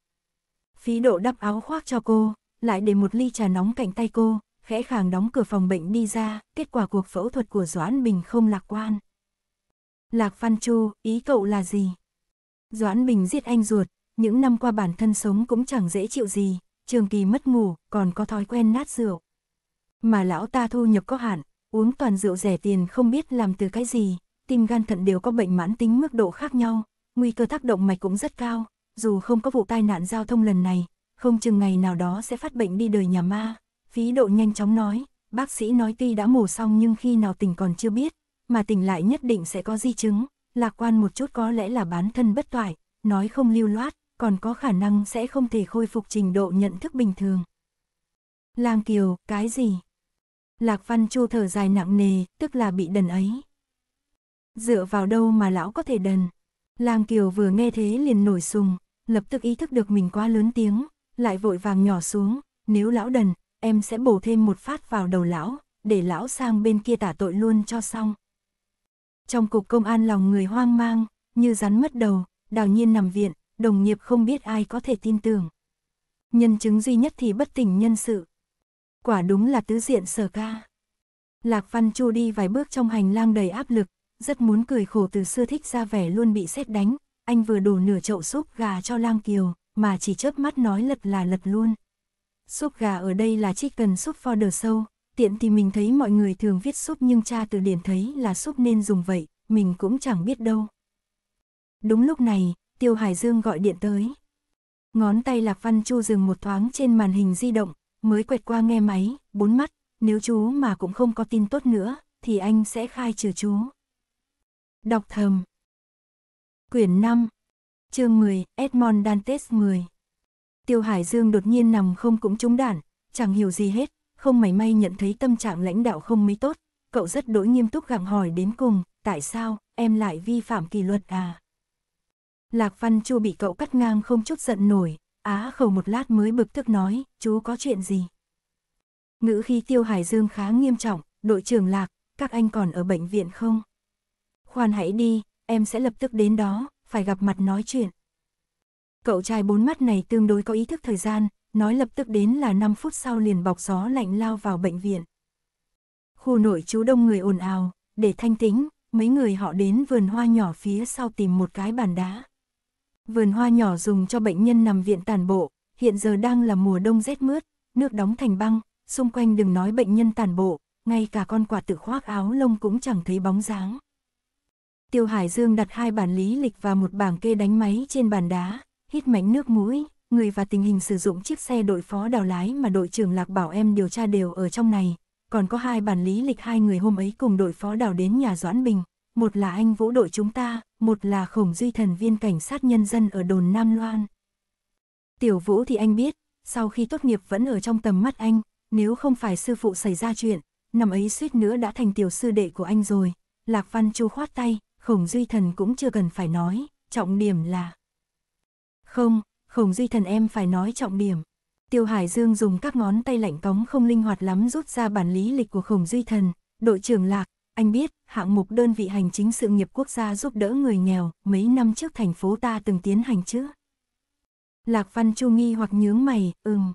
Phí độ đắp áo khoác cho cô, lại để một ly trà nóng cạnh tay cô, khẽ khàng đóng cửa phòng bệnh đi ra, kết quả cuộc phẫu thuật của Doãn Bình không lạc quan. Lạc Văn Chu, ý cậu là gì? Doãn Bình giết anh ruột, những năm qua bản thân sống cũng chẳng dễ chịu gì, trường kỳ mất ngủ, còn có thói quen nát rượu. Mà lão ta thu nhập có hạn, uống toàn rượu rẻ tiền không biết làm từ cái gì, tim gan thận đều có bệnh mãn tính mức độ khác nhau, nguy cơ tác động mạch cũng rất cao, dù không có vụ tai nạn giao thông lần này, không chừng ngày nào đó sẽ phát bệnh đi đời nhà ma, Phí độ nhanh chóng nói, bác sĩ nói tuy đã mổ xong nhưng khi nào tỉnh còn chưa biết, mà tỉnh lại nhất định sẽ có di chứng, lạc quan một chút có lẽ là bán thân bất toại, nói không lưu loát, còn có khả năng sẽ không thể khôi phục trình độ nhận thức bình thường. Lang Kiều, cái gì? Lạc Văn Chu thở dài nặng nề, tức là bị đần ấy. Dựa vào đâu mà lão có thể đần? Lang Kiều vừa nghe thế liền nổi sùng, lập tức ý thức được mình quá lớn tiếng, lại vội vàng nhỏ xuống, nếu lão đần, em sẽ bổ thêm một phát vào đầu lão, để lão sang bên kia tả tội luôn cho xong. Trong cục công an lòng người hoang mang, như rắn mất đầu, đào nhiên nằm viện, đồng nghiệp không biết ai có thể tin tưởng. Nhân chứng duy nhất thì bất tỉnh nhân sự. Quả đúng là tứ diện sở ca. Lạc Văn Chu đi vài bước trong hành lang đầy áp lực, rất muốn cười khổ từ xưa thích ra vẻ luôn bị xét đánh, anh vừa đổ nửa chậu súp gà cho Lang Kiều, mà chỉ chớp mắt nói lật là lật luôn. Súp gà ở đây là chicken soup for the show, tiện thì mình thấy mọi người thường viết súp nhưng cha từ điển thấy là súp nên dùng vậy, mình cũng chẳng biết đâu. Đúng lúc này, Tiêu Hải Dương gọi điện tới. Ngón tay Lạc Văn Chu dừng một thoáng trên màn hình di động, mới quẹt qua nghe máy, bốn mắt, nếu chú mà cũng không có tin tốt nữa, thì anh sẽ khai trừ chú. Đọc thầm. Quyển 5. Chương 10, Edmond Dantes 10. Tiêu Hải Dương đột nhiên nằm không cũng trúng đạn, chẳng hiểu gì hết, không mảy may nhận thấy tâm trạng lãnh đạo không mấy tốt, cậu rất đối nghiêm túc gặng hỏi đến cùng, tại sao, em lại vi phạm kỷ luật à? Lạc Văn Chu bị cậu cắt ngang không chút giận nổi, á khẩu một lát mới bực tức nói, chú có chuyện gì? Ngữ khi Tiêu Hải Dương khá nghiêm trọng, đội trưởng Lạc, các anh còn ở bệnh viện không? Khoan hãy đi, em sẽ lập tức đến đó, phải gặp mặt nói chuyện. Cậu trai bốn mắt này tương đối có ý thức thời gian, nói lập tức đến là 5 phút sau liền bọc gió lạnh lao vào bệnh viện. Khu nội chú đông người ồn ào, để thanh tĩnh, mấy người họ đến vườn hoa nhỏ phía sau tìm một cái bàn đá. Vườn hoa nhỏ dùng cho bệnh nhân nằm viện tàn bộ, hiện giờ đang là mùa đông rét mướt, nước đóng thành băng, xung quanh đừng nói bệnh nhân tàn bộ, ngay cả con quả tự khoác áo lông cũng chẳng thấy bóng dáng. Tiêu Hải Dương đặt hai bản lý lịch và một bảng kê đánh máy trên bàn đá, hít mảnh nước mũi, người và tình hình sử dụng chiếc xe đội phó đào lái mà đội trưởng Lạc bảo em điều tra đều ở trong này. Còn có hai bản lý lịch hai người hôm ấy cùng đội phó đào đến nhà Doãn Bình, một là anh vũ đội chúng ta, một là khổng duy thần viên cảnh sát nhân dân ở đồn Nam Loan. Tiểu vũ thì anh biết, sau khi tốt nghiệp vẫn ở trong tầm mắt anh, nếu không phải sư phụ xảy ra chuyện, năm ấy suýt nữa đã thành tiểu sư đệ của anh rồi. Lạc Văn Chu khoát tay, khổng duy thần cũng chưa cần phải nói, trọng điểm là không, khổng duy thần em phải nói trọng điểm. Tiêu Hải Dương dùng các ngón tay lạnh cống không linh hoạt lắm rút ra bản lý lịch của khổng duy thần, đội trưởng lạc, anh biết, hạng mục đơn vị hành chính sự nghiệp quốc gia giúp đỡ người nghèo, mấy năm trước thành phố ta từng tiến hành chứ. Lạc Văn Chu nghi hoặc nhướng mày, ừm.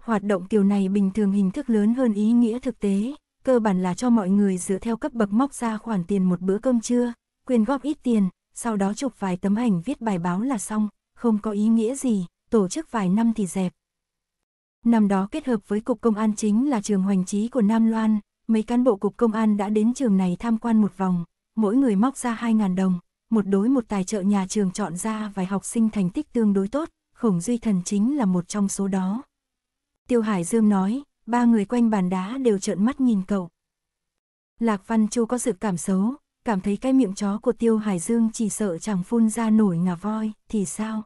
Hoạt động kiểu này bình thường hình thức lớn hơn ý nghĩa thực tế, cơ bản là cho mọi người dựa theo cấp bậc móc ra khoản tiền một bữa cơm trưa, quyên góp ít tiền, sau đó chụp vài tấm ảnh viết bài báo là xong không có ý nghĩa gì, tổ chức vài năm thì dẹp. Năm đó kết hợp với Cục Công an chính là trường hoành trí của Nam Loan, mấy cán bộ Cục Công an đã đến trường này tham quan một vòng, mỗi người móc ra 2.000 đồng, một đối một tài trợ nhà trường chọn ra vài học sinh thành tích tương đối tốt, khổng duy thần chính là một trong số đó. Tiêu Hải Dương nói, ba người quanh bàn đá đều trợn mắt nhìn cậu. Lạc Văn Chu có sự cảm xấu, cảm thấy cái miệng chó của Tiêu Hải Dương chỉ sợ chẳng phun ra nổi ngà voi, thì sao?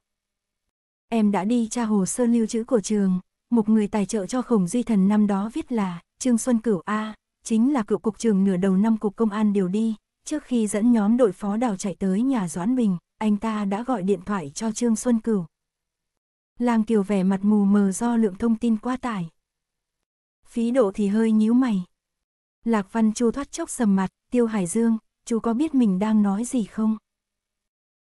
Em đã đi tra hồ sơ lưu trữ của trường, một người tài trợ cho khổng duy thần năm đó viết là Trương Xuân Cửu A, chính là cựu cục trường nửa đầu năm cục công an điều đi, trước khi dẫn nhóm đội phó đào chạy tới nhà Doãn Bình, anh ta đã gọi điện thoại cho Trương Xuân Cửu. Lang Kiều vẻ mặt mù mờ do lượng thông tin quá tải. Phí độ thì hơi nhíu mày. Lạc Văn Chu thoát chốc sầm mặt, Tiêu Hải Dương, chú có biết mình đang nói gì không?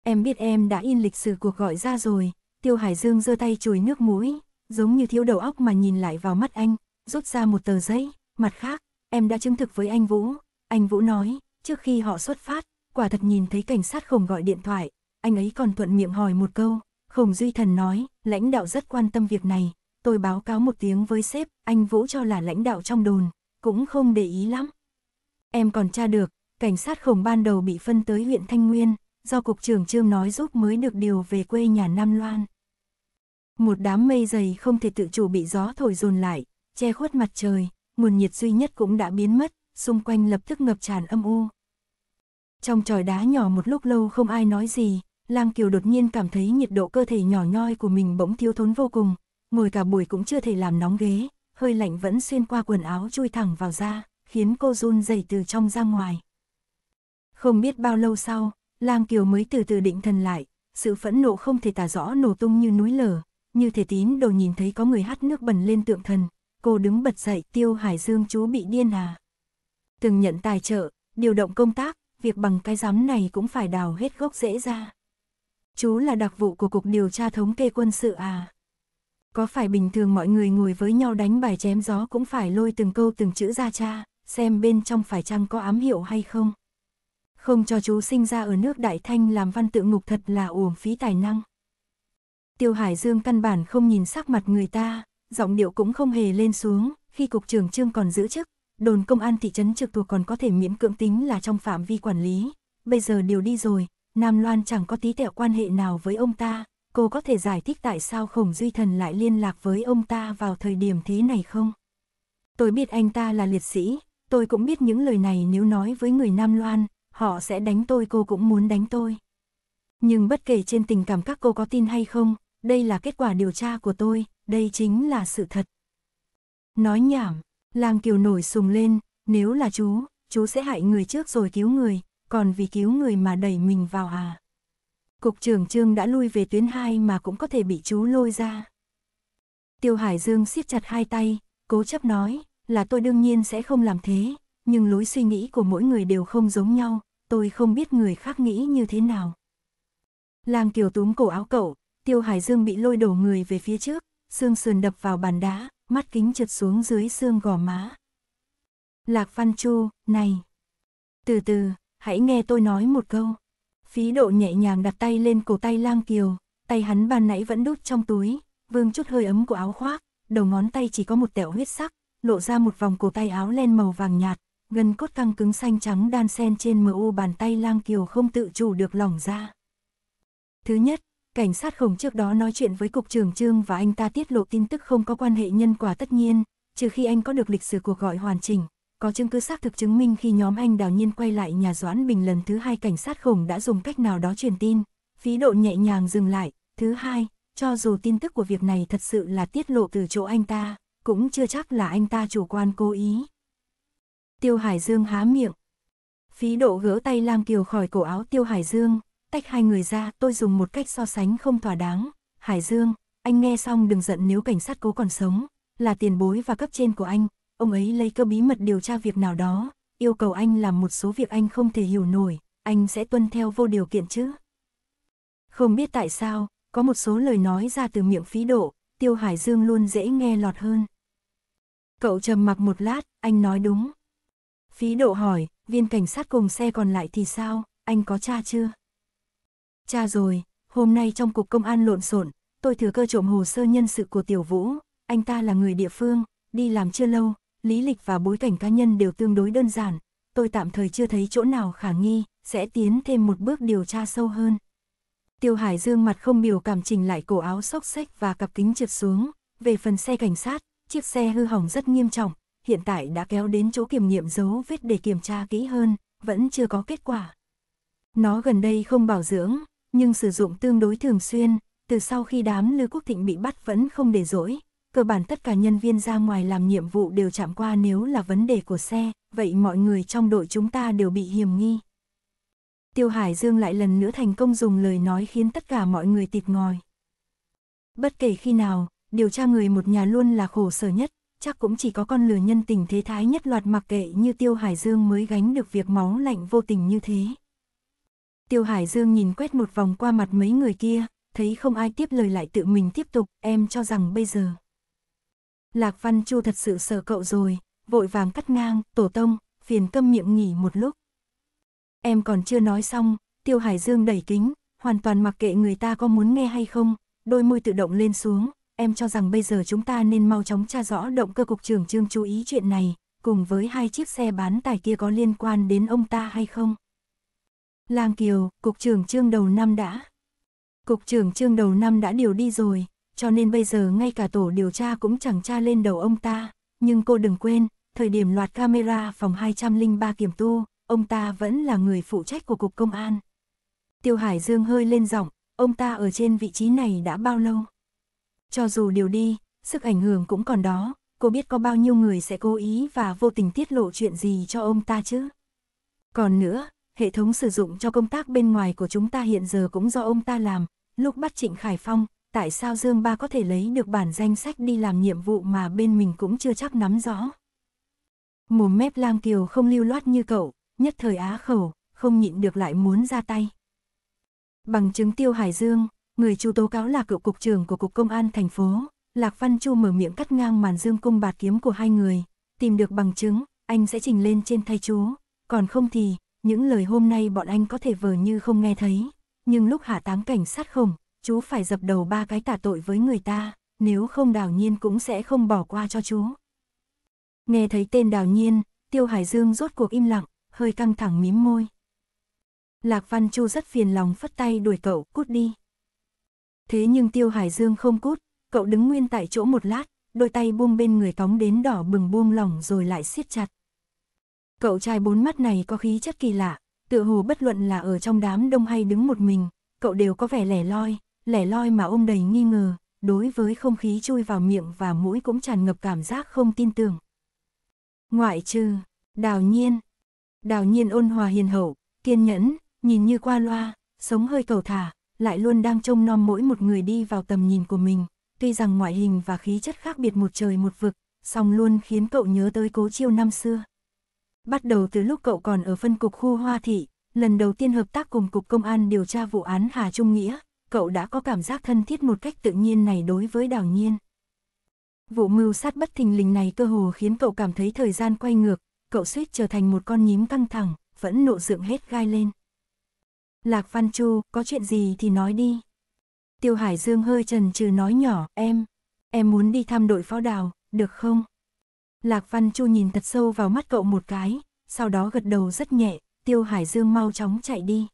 Em biết em đã in lịch sử cuộc gọi ra rồi, Tiêu Hải Dương giơ tay chùi nước mũi, giống như thiếu đầu óc mà nhìn lại vào mắt anh, rút ra một tờ giấy, mặt khác, em đã chứng thực với anh Vũ, anh Vũ nói, trước khi họ xuất phát, quả thật nhìn thấy cảnh sát khổng gọi điện thoại, anh ấy còn thuận miệng hỏi một câu, khổng duy thần nói, lãnh đạo rất quan tâm việc này, tôi báo cáo một tiếng với sếp, anh Vũ cho là lãnh đạo trong đồn, cũng không để ý lắm. Em còn tra được, Cảnh sát khổng ban đầu bị phân tới huyện Thanh Nguyên, do cục trưởng Trương nói giúp mới được điều về quê nhà Nam Loan. Một đám mây dày không thể tự chủ bị gió thổi dồn lại, che khuất mặt trời, nguồn nhiệt duy nhất cũng đã biến mất, xung quanh lập tức ngập tràn âm u. Trong tròi đá nhỏ một lúc lâu không ai nói gì, Lang Kiều đột nhiên cảm thấy nhiệt độ cơ thể nhỏ nhoi của mình bỗng thiếu thốn vô cùng, ngồi cả buổi cũng chưa thể làm nóng ghế, hơi lạnh vẫn xuyên qua quần áo chui thẳng vào da, khiến cô run rẩy từ trong ra ngoài. Không biết bao lâu sau, Lang Kiều mới từ từ định thần lại, sự phẫn nộ không thể tả rõ nổ tung như núi lở, như thể tín đồ nhìn thấy có người hắt nước bẩn lên tượng thần, cô đứng bật dậy tiêu hải dương chú bị điên à. Từng nhận tài trợ, điều động công tác, việc bằng cái giám này cũng phải đào hết gốc rễ ra. Chú là đặc vụ của Cục Điều tra Thống kê Quân sự à? Có phải bình thường mọi người ngồi với nhau đánh bài chém gió cũng phải lôi từng câu từng chữ ra cha, xem bên trong phải chăng có ám hiệu hay không? không cho chú sinh ra ở nước Đại Thanh làm văn tự ngục thật là uổng phí tài năng. Tiêu Hải Dương căn bản không nhìn sắc mặt người ta, giọng điệu cũng không hề lên xuống, khi cục trưởng trương còn giữ chức, đồn công an thị trấn trực thuộc còn có thể miễn cưỡng tính là trong phạm vi quản lý, bây giờ điều đi rồi, Nam Loan chẳng có tí tẹo quan hệ nào với ông ta, cô có thể giải thích tại sao Khổng Duy Thần lại liên lạc với ông ta vào thời điểm thế này không? Tôi biết anh ta là liệt sĩ, tôi cũng biết những lời này nếu nói với người Nam Loan, họ sẽ đánh tôi cô cũng muốn đánh tôi. Nhưng bất kể trên tình cảm các cô có tin hay không, đây là kết quả điều tra của tôi, đây chính là sự thật. Nói nhảm, Lang Kiều nổi sùng lên, nếu là chú, chú sẽ hại người trước rồi cứu người, còn vì cứu người mà đẩy mình vào à. Cục trưởng Trương đã lui về tuyến 2 mà cũng có thể bị chú lôi ra. Tiêu Hải Dương siết chặt hai tay, cố chấp nói, là tôi đương nhiên sẽ không làm thế, nhưng lối suy nghĩ của mỗi người đều không giống nhau, tôi không biết người khác nghĩ như thế nào. Lang Kiều túm cổ áo cậu, Tiêu Hải Dương bị lôi đổ người về phía trước, xương sườn đập vào bàn đá, mắt kính trượt xuống dưới xương gò má. Lạc Văn Chu, này! Từ từ, hãy nghe tôi nói một câu. Phí độ nhẹ nhàng đặt tay lên cổ tay Lang Kiều, tay hắn ban nãy vẫn đút trong túi, vương chút hơi ấm của áo khoác, đầu ngón tay chỉ có một tẹo huyết sắc, lộ ra một vòng cổ tay áo len màu vàng nhạt, gân cốt căng cứng xanh trắng đan sen trên mu bàn tay lang kiều không tự chủ được lỏng ra. Thứ nhất, cảnh sát khổng trước đó nói chuyện với cục trưởng trương và anh ta tiết lộ tin tức không có quan hệ nhân quả tất nhiên, trừ khi anh có được lịch sử cuộc gọi hoàn chỉnh, có chứng cứ xác thực chứng minh khi nhóm anh đào nhiên quay lại nhà Doãn Bình lần thứ hai cảnh sát khổng đã dùng cách nào đó truyền tin, phí độ nhẹ nhàng dừng lại, thứ hai, cho dù tin tức của việc này thật sự là tiết lộ từ chỗ anh ta, cũng chưa chắc là anh ta chủ quan cố ý. Tiêu Hải Dương há miệng. Phí độ gỡ tay Lam Kiều khỏi cổ áo Tiêu Hải Dương, tách hai người ra tôi dùng một cách so sánh không thỏa đáng. Hải Dương, anh nghe xong đừng giận nếu cảnh sát cố còn sống, là tiền bối và cấp trên của anh, ông ấy lấy cơ bí mật điều tra việc nào đó, yêu cầu anh làm một số việc anh không thể hiểu nổi, anh sẽ tuân theo vô điều kiện chứ. Không biết tại sao, có một số lời nói ra từ miệng phí độ, Tiêu Hải Dương luôn dễ nghe lọt hơn. Cậu trầm mặc một lát, anh nói đúng, Phí độ hỏi, viên cảnh sát cùng xe còn lại thì sao, anh có cha chưa? Cha rồi, hôm nay trong cục công an lộn xộn, tôi thừa cơ trộm hồ sơ nhân sự của Tiểu Vũ, anh ta là người địa phương, đi làm chưa lâu, lý lịch và bối cảnh cá nhân đều tương đối đơn giản, tôi tạm thời chưa thấy chỗ nào khả nghi, sẽ tiến thêm một bước điều tra sâu hơn. Tiêu Hải Dương mặt không biểu cảm chỉnh lại cổ áo xốc xếch và cặp kính trượt xuống, về phần xe cảnh sát, chiếc xe hư hỏng rất nghiêm trọng, hiện tại đã kéo đến chỗ kiểm nghiệm dấu vết để kiểm tra kỹ hơn, vẫn chưa có kết quả. Nó gần đây không bảo dưỡng, nhưng sử dụng tương đối thường xuyên, từ sau khi đám Lưu Quốc Thịnh bị bắt vẫn không để rỗi, cơ bản tất cả nhân viên ra ngoài làm nhiệm vụ đều chạm qua nếu là vấn đề của xe, vậy mọi người trong đội chúng ta đều bị hiểm nghi. Tiêu Hải Dương lại lần nữa thành công dùng lời nói khiến tất cả mọi người tịt ngòi. Bất kể khi nào, điều tra người một nhà luôn là khổ sở nhất, chắc cũng chỉ có con lừa nhân tình thế thái nhất loạt mặc kệ như Tiêu Hải Dương mới gánh được việc máu lạnh vô tình như thế. Tiêu Hải Dương nhìn quét một vòng qua mặt mấy người kia, thấy không ai tiếp lời lại tự mình tiếp tục, em cho rằng bây giờ. Lạc Văn Chu thật sự sợ cậu rồi, vội vàng cắt ngang, tổ tông, phiền câm miệng nghỉ một lúc. Em còn chưa nói xong, Tiêu Hải Dương đẩy kính, hoàn toàn mặc kệ người ta có muốn nghe hay không, đôi môi tự động lên xuống, em cho rằng bây giờ chúng ta nên mau chóng tra rõ động cơ cục trưởng Trương chú ý chuyện này, cùng với hai chiếc xe bán tải kia có liên quan đến ông ta hay không. Lang Kiều, cục trưởng Trương đầu năm đã. Cục trưởng Trương đầu năm đã điều đi rồi, cho nên bây giờ ngay cả tổ điều tra cũng chẳng tra lên đầu ông ta, nhưng cô đừng quên, thời điểm loạt camera phòng 203 kiểm tu, ông ta vẫn là người phụ trách của cục công an. Tiêu Hải Dương hơi lên giọng, ông ta ở trên vị trí này đã bao lâu? Cho dù điều đi, sức ảnh hưởng cũng còn đó, cô biết có bao nhiêu người sẽ cố ý và vô tình tiết lộ chuyện gì cho ông ta chứ. Còn nữa, hệ thống sử dụng cho công tác bên ngoài của chúng ta hiện giờ cũng do ông ta làm, lúc bắt Trịnh Khải Phong, tại sao Dương Ba có thể lấy được bản danh sách đi làm nhiệm vụ mà bên mình cũng chưa chắc nắm rõ. Mồm mép Lam Kiều không lưu loát như cậu, nhất thời á khẩu, không nhịn được lại muốn ra tay. Bằng chứng Tiêu Hải Dương, người chu tố cáo là cựu cục trưởng của Cục Công an thành phố. Lạc Văn Chu mở miệng cắt ngang màn dương cung bạt kiếm của hai người, tìm được bằng chứng, anh sẽ trình lên trên thay chú, còn không thì, những lời hôm nay bọn anh có thể vờ như không nghe thấy, nhưng lúc hạ táng cảnh sát khổng, chú phải dập đầu ba cái tả tội với người ta, nếu không đào nhiên cũng sẽ không bỏ qua cho chú. Nghe thấy tên đào nhiên, Tiêu Hải Dương rốt cuộc im lặng, hơi căng thẳng mím môi. Lạc Văn Chu rất phiền lòng phất tay đuổi cậu, cút đi. Thế nhưng Tiêu Hải Dương không cút, cậu đứng nguyên tại chỗ một lát, đôi tay buông bên người cóng đến đỏ bừng buông lỏng rồi lại siết chặt. Cậu trai bốn mắt này có khí chất kỳ lạ, tựa hồ bất luận là ở trong đám đông hay đứng một mình, cậu đều có vẻ lẻ loi, lẻ loi mà ôm đầy nghi ngờ, đối với không khí chui vào miệng và mũi cũng tràn ngập cảm giác không tin tưởng. Ngoại trừ, đào nhiên. Đào nhiên ôn hòa hiền hậu, kiên nhẫn, nhìn như qua loa, sống hơi cầu thả, lại luôn đang trông nom mỗi một người đi vào tầm nhìn của mình, tuy rằng ngoại hình và khí chất khác biệt một trời một vực, song luôn khiến cậu nhớ tới cố chiêu năm xưa. Bắt đầu từ lúc cậu còn ở phân cục khu Hoa Thị, lần đầu tiên hợp tác cùng Cục Công an điều tra vụ án Hà Trung Nghĩa, cậu đã có cảm giác thân thiết một cách tự nhiên này đối với đào nhiên. Vụ mưu sát bất thình lình này cơ hồ khiến cậu cảm thấy thời gian quay ngược, cậu suýt trở thành một con nhím căng thẳng, vẫn nộ dựng hết gai lên. Lạc Văn Chu, có chuyện gì thì nói đi. Tiêu Hải Dương hơi trần trừ nói nhỏ, em, em muốn đi thăm đội pháo đào, được không? Lạc Văn Chu nhìn thật sâu vào mắt cậu một cái, sau đó gật đầu rất nhẹ, Tiêu Hải Dương mau chóng chạy đi.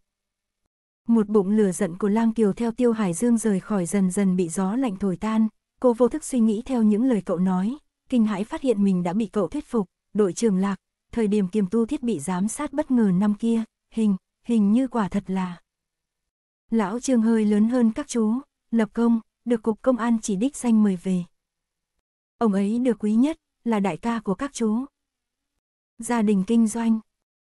Một bụng lửa giận của Lang Kiều theo Tiêu Hải Dương rời khỏi dần dần bị gió lạnh thổi tan, cô vô thức suy nghĩ theo những lời cậu nói, kinh hãi phát hiện mình đã bị cậu thuyết phục, đội trưởng Lạc, thời điểm kiềm tu thiết bị giám sát bất ngờ năm kia, hình, hình như quả thật là. Lão Trương hơi lớn hơn các chú, lập công, được cục công an chỉ đích danh mời về. Ông ấy được quý nhất, là đại ca của các chú. Gia đình kinh doanh.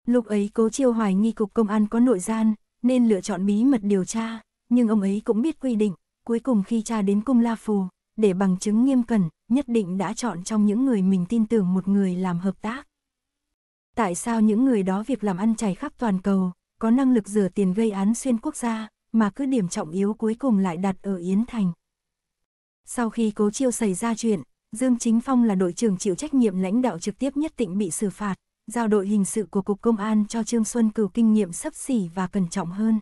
Lúc ấy cố chiêu hoài nghi cục công an có nội gian, nên lựa chọn bí mật điều tra, nhưng ông ấy cũng biết quy định, cuối cùng khi tra đến cung La Phù, để bằng chứng nghiêm cẩn, nhất định đã chọn trong những người mình tin tưởng một người làm hợp tác. Tại sao những người đó việc làm ăn chảy khắp toàn cầu, có năng lực rửa tiền gây án xuyên quốc gia, mà cứ điểm trọng yếu cuối cùng lại đặt ở Yến Thành. Sau khi cố chiêu xảy ra chuyện, Dương Chính Phong là đội trưởng chịu trách nhiệm lãnh đạo trực tiếp nhất tịnh bị xử phạt, giao đội hình sự của Cục Công an cho Trương Xuân Cửu kinh nghiệm sấp xỉ và cẩn trọng hơn.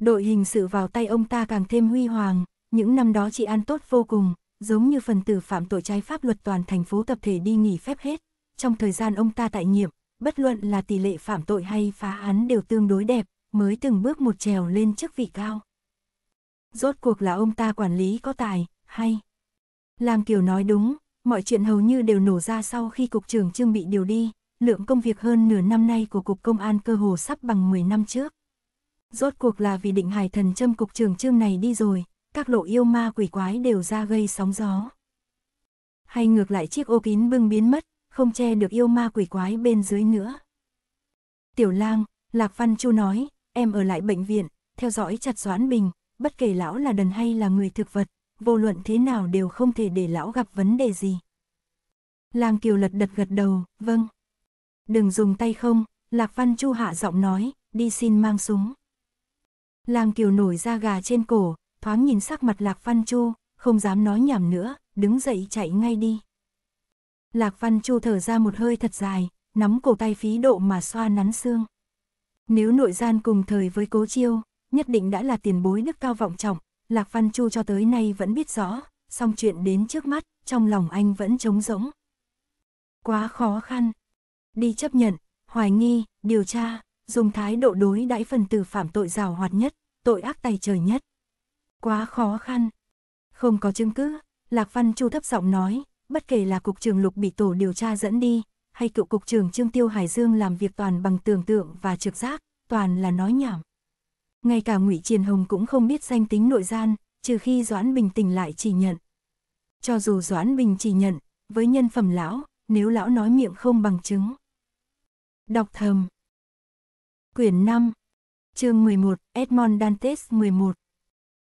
Đội hình sự vào tay ông ta càng thêm huy hoàng, những năm đó chị an tốt vô cùng, giống như phần tử phạm tội trái pháp luật toàn thành phố tập thể đi nghỉ phép hết. Trong thời gian ông ta tại nhiệm, bất luận là tỷ lệ phạm tội hay phá án đều tương đối đẹp, mới từng bước một trèo lên chức vị cao. Rốt cuộc là ông ta quản lý có tài, hay? làm Kiều nói đúng, mọi chuyện hầu như đều nổ ra sau khi cục trưởng Trương bị điều đi, lượng công việc hơn nửa năm nay của cục công an cơ hồ sắp bằng 10 năm trước. Rốt cuộc là vì định hải thần châm cục trưởng Trương này đi rồi, các lộ yêu ma quỷ quái đều ra gây sóng gió. Hay ngược lại chiếc ô kín bưng biến mất, không che được yêu ma quỷ quái bên dưới nữa. Tiểu lang, Lạc Văn Chu nói, em ở lại bệnh viện, theo dõi chặt Doãn Bình, bất kể lão là đần hay là người thực vật, vô luận thế nào đều không thể để lão gặp vấn đề gì. Lang Kiều lật đật gật đầu, vâng. Đừng dùng tay không, Lạc Văn Chu hạ giọng nói, đi xin mang súng. Lang Kiều nổi ra gà trên cổ, thoáng nhìn sắc mặt Lạc Văn Chu, không dám nói nhảm nữa, đứng dậy chạy ngay đi. Lạc Văn Chu thở ra một hơi thật dài, nắm cổ tay phí độ mà xoa nắn xương. Nếu nội gian cùng thời với cố chiêu, nhất định đã là tiền bối đức cao vọng trọng, Lạc Văn Chu cho tới nay vẫn biết rõ, song chuyện đến trước mắt, trong lòng anh vẫn trống rỗng. Quá khó khăn. Đi chấp nhận, hoài nghi, điều tra, dùng thái độ đối đãi phần tử phạm tội rào hoạt nhất, tội ác tay trời nhất. Quá khó khăn. Không có chứng cứ, Lạc Văn Chu thấp giọng nói, bất kể là cục trưởng Lục bị tổ điều tra dẫn đi, hay cựu cục trưởng Trương Tiêu Hải Dương làm việc toàn bằng tưởng tượng và trực giác, toàn là nói nhảm. Ngay cả Ngụy Triền Hồng cũng không biết danh tính nội gian, trừ khi Doãn Bình tỉnh lại chỉ nhận. Cho dù Doãn Bình chỉ nhận, với nhân phẩm lão, nếu lão nói miệng không bằng chứng. Đọc thầm. Quyển 5. Chương 11, Edmond Dantes 11.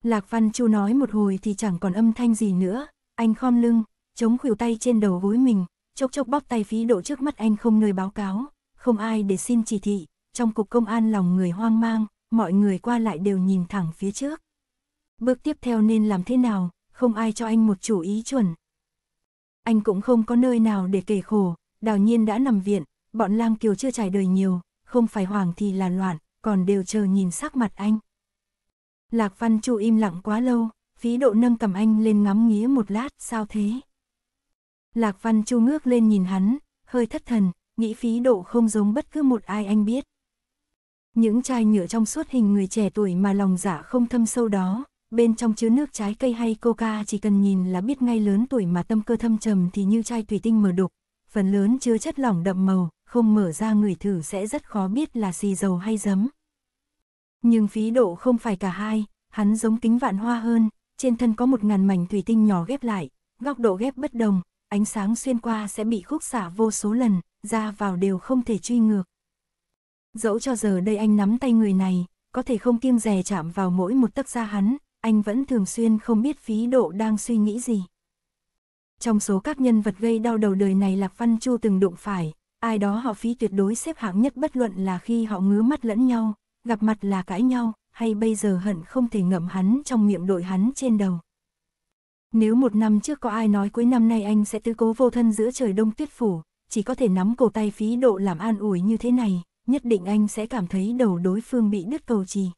Lạc Văn Chu nói một hồi thì chẳng còn âm thanh gì nữa, anh khom lưng, chống khuỷu tay trên đầu gối mình, chốc chốc bóp tay phí độ trước mắt anh không nơi báo cáo, không ai để xin chỉ thị, trong cục công an lòng người hoang mang, mọi người qua lại đều nhìn thẳng phía trước. Bước tiếp theo nên làm thế nào, không ai cho anh một chủ ý chuẩn. Anh cũng không có nơi nào để kể khổ, đào nhiên đã nằm viện, bọn lang kiều chưa trải đời nhiều, không phải hoàng thì là loạn, còn đều chờ nhìn sắc mặt anh. Lạc Văn Chu im lặng quá lâu, phí độ nâng cầm anh lên ngắm nghía một lát, sao thế? Lạc Văn Chu ngước lên nhìn hắn, hơi thất thần, nghĩ phí độ không giống bất cứ một ai anh biết. Những chai nhựa trong suốt hình người trẻ tuổi mà lòng dạ không thâm sâu đó, bên trong chứa nước trái cây hay coca chỉ cần nhìn là biết ngay lớn tuổi mà tâm cơ thâm trầm thì như chai thủy tinh mở đục, phần lớn chứa chất lỏng đậm màu, không mở ra người thử sẽ rất khó biết là xì dầu hay giấm. Nhưng phí độ không phải cả hai, hắn giống kính vạn hoa hơn, trên thân có một ngàn mảnh thủy tinh nhỏ ghép lại, góc độ ghép bất đồng, ánh sáng xuyên qua sẽ bị khúc xả vô số lần, ra vào đều không thể truy ngược. Dẫu cho giờ đây anh nắm tay người này, có thể không kiêng rè chạm vào mỗi một tấc da hắn, anh vẫn thường xuyên không biết phí độ đang suy nghĩ gì. Trong số các nhân vật gây đau đầu đời này Lạc Văn Chu từng đụng phải, ai đó họ phí tuyệt đối xếp hạng nhất bất luận là khi họ ngứa mắt lẫn nhau, gặp mặt là cãi nhau, hay bây giờ hận không thể ngậm hắn trong miệng đội hắn trên đầu. Nếu một năm trước có ai nói cuối năm nay anh sẽ tứ cố vô thân giữa trời đông tuyết phủ, chỉ có thể nắm cổ tay phí độ làm an ủi như thế này, nhất định anh sẽ cảm thấy đầu đối phương bị đứt cầu trì.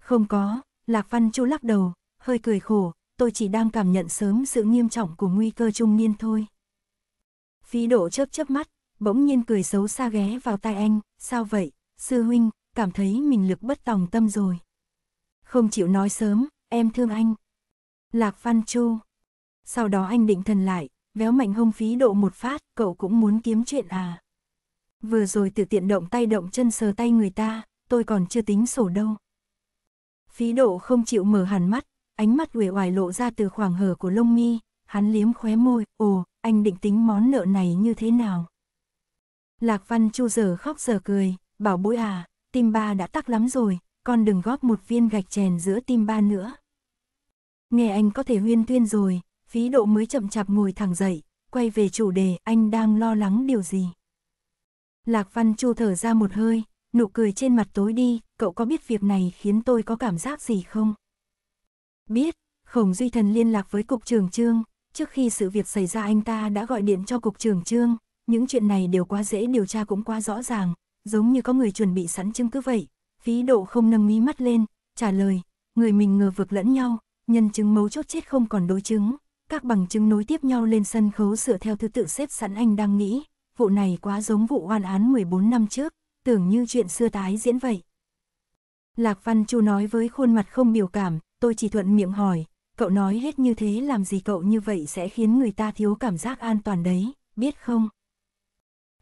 Không có, Lạc Văn Chu lắc đầu, hơi cười khổ, tôi chỉ đang cảm nhận sớm sự nghiêm trọng của nguy cơ trung niên thôi. Phí độ chớp chớp mắt, bỗng nhiên cười xấu xa ghé vào tai anh, sao vậy, sư huynh, cảm thấy mình lực bất tòng tâm rồi. Không chịu nói sớm, em thương anh, Lạc Văn Chu. Sau đó anh định thần lại, véo mạnh hông phí độ một phát, cậu cũng muốn kiếm chuyện à. Vừa rồi tự tiện động tay động chân sờ tay người ta, tôi còn chưa tính sổ đâu. Phí độ không chịu mở hẳn mắt, ánh mắt uể oải lộ ra từ khoảng hở của lông mi, hắn liếm khóe môi, ồ, anh định tính món nợ này như thế nào? Lạc Văn Chu giờ khóc giờ cười, bảo bối à, tim ba đã tắc lắm rồi, con đừng góp một viên gạch chèn giữa tim ba nữa. Nghe anh có thể huyên tuyên rồi, phí độ mới chậm chạp ngồi thẳng dậy, quay về chủ đề anh đang lo lắng điều gì. Lạc Văn Chu thở ra một hơi, nụ cười trên mặt tối đi, cậu có biết việc này khiến tôi có cảm giác gì không? Biết, Khổng Duy Thần liên lạc với Cục trưởng Trương, trước khi sự việc xảy ra anh ta đã gọi điện cho Cục trưởng Trương, những chuyện này đều quá dễ điều tra cũng quá rõ ràng, giống như có người chuẩn bị sẵn chứng cứ vậy. Phí độ không nâng mí mắt lên, trả lời, người mình ngờ vực lẫn nhau, nhân chứng mấu chốt chết không còn đối chứng, các bằng chứng nối tiếp nhau lên sân khấu sửa theo thứ tự xếp sẵn anh đang nghĩ, vụ này quá giống vụ oan án 14 năm trước, tưởng như chuyện xưa tái diễn vậy. Lạc Văn Chu nói với khuôn mặt không biểu cảm, tôi chỉ thuận miệng hỏi, cậu nói hết như thế làm gì cậu như vậy sẽ khiến người ta thiếu cảm giác an toàn đấy, biết không?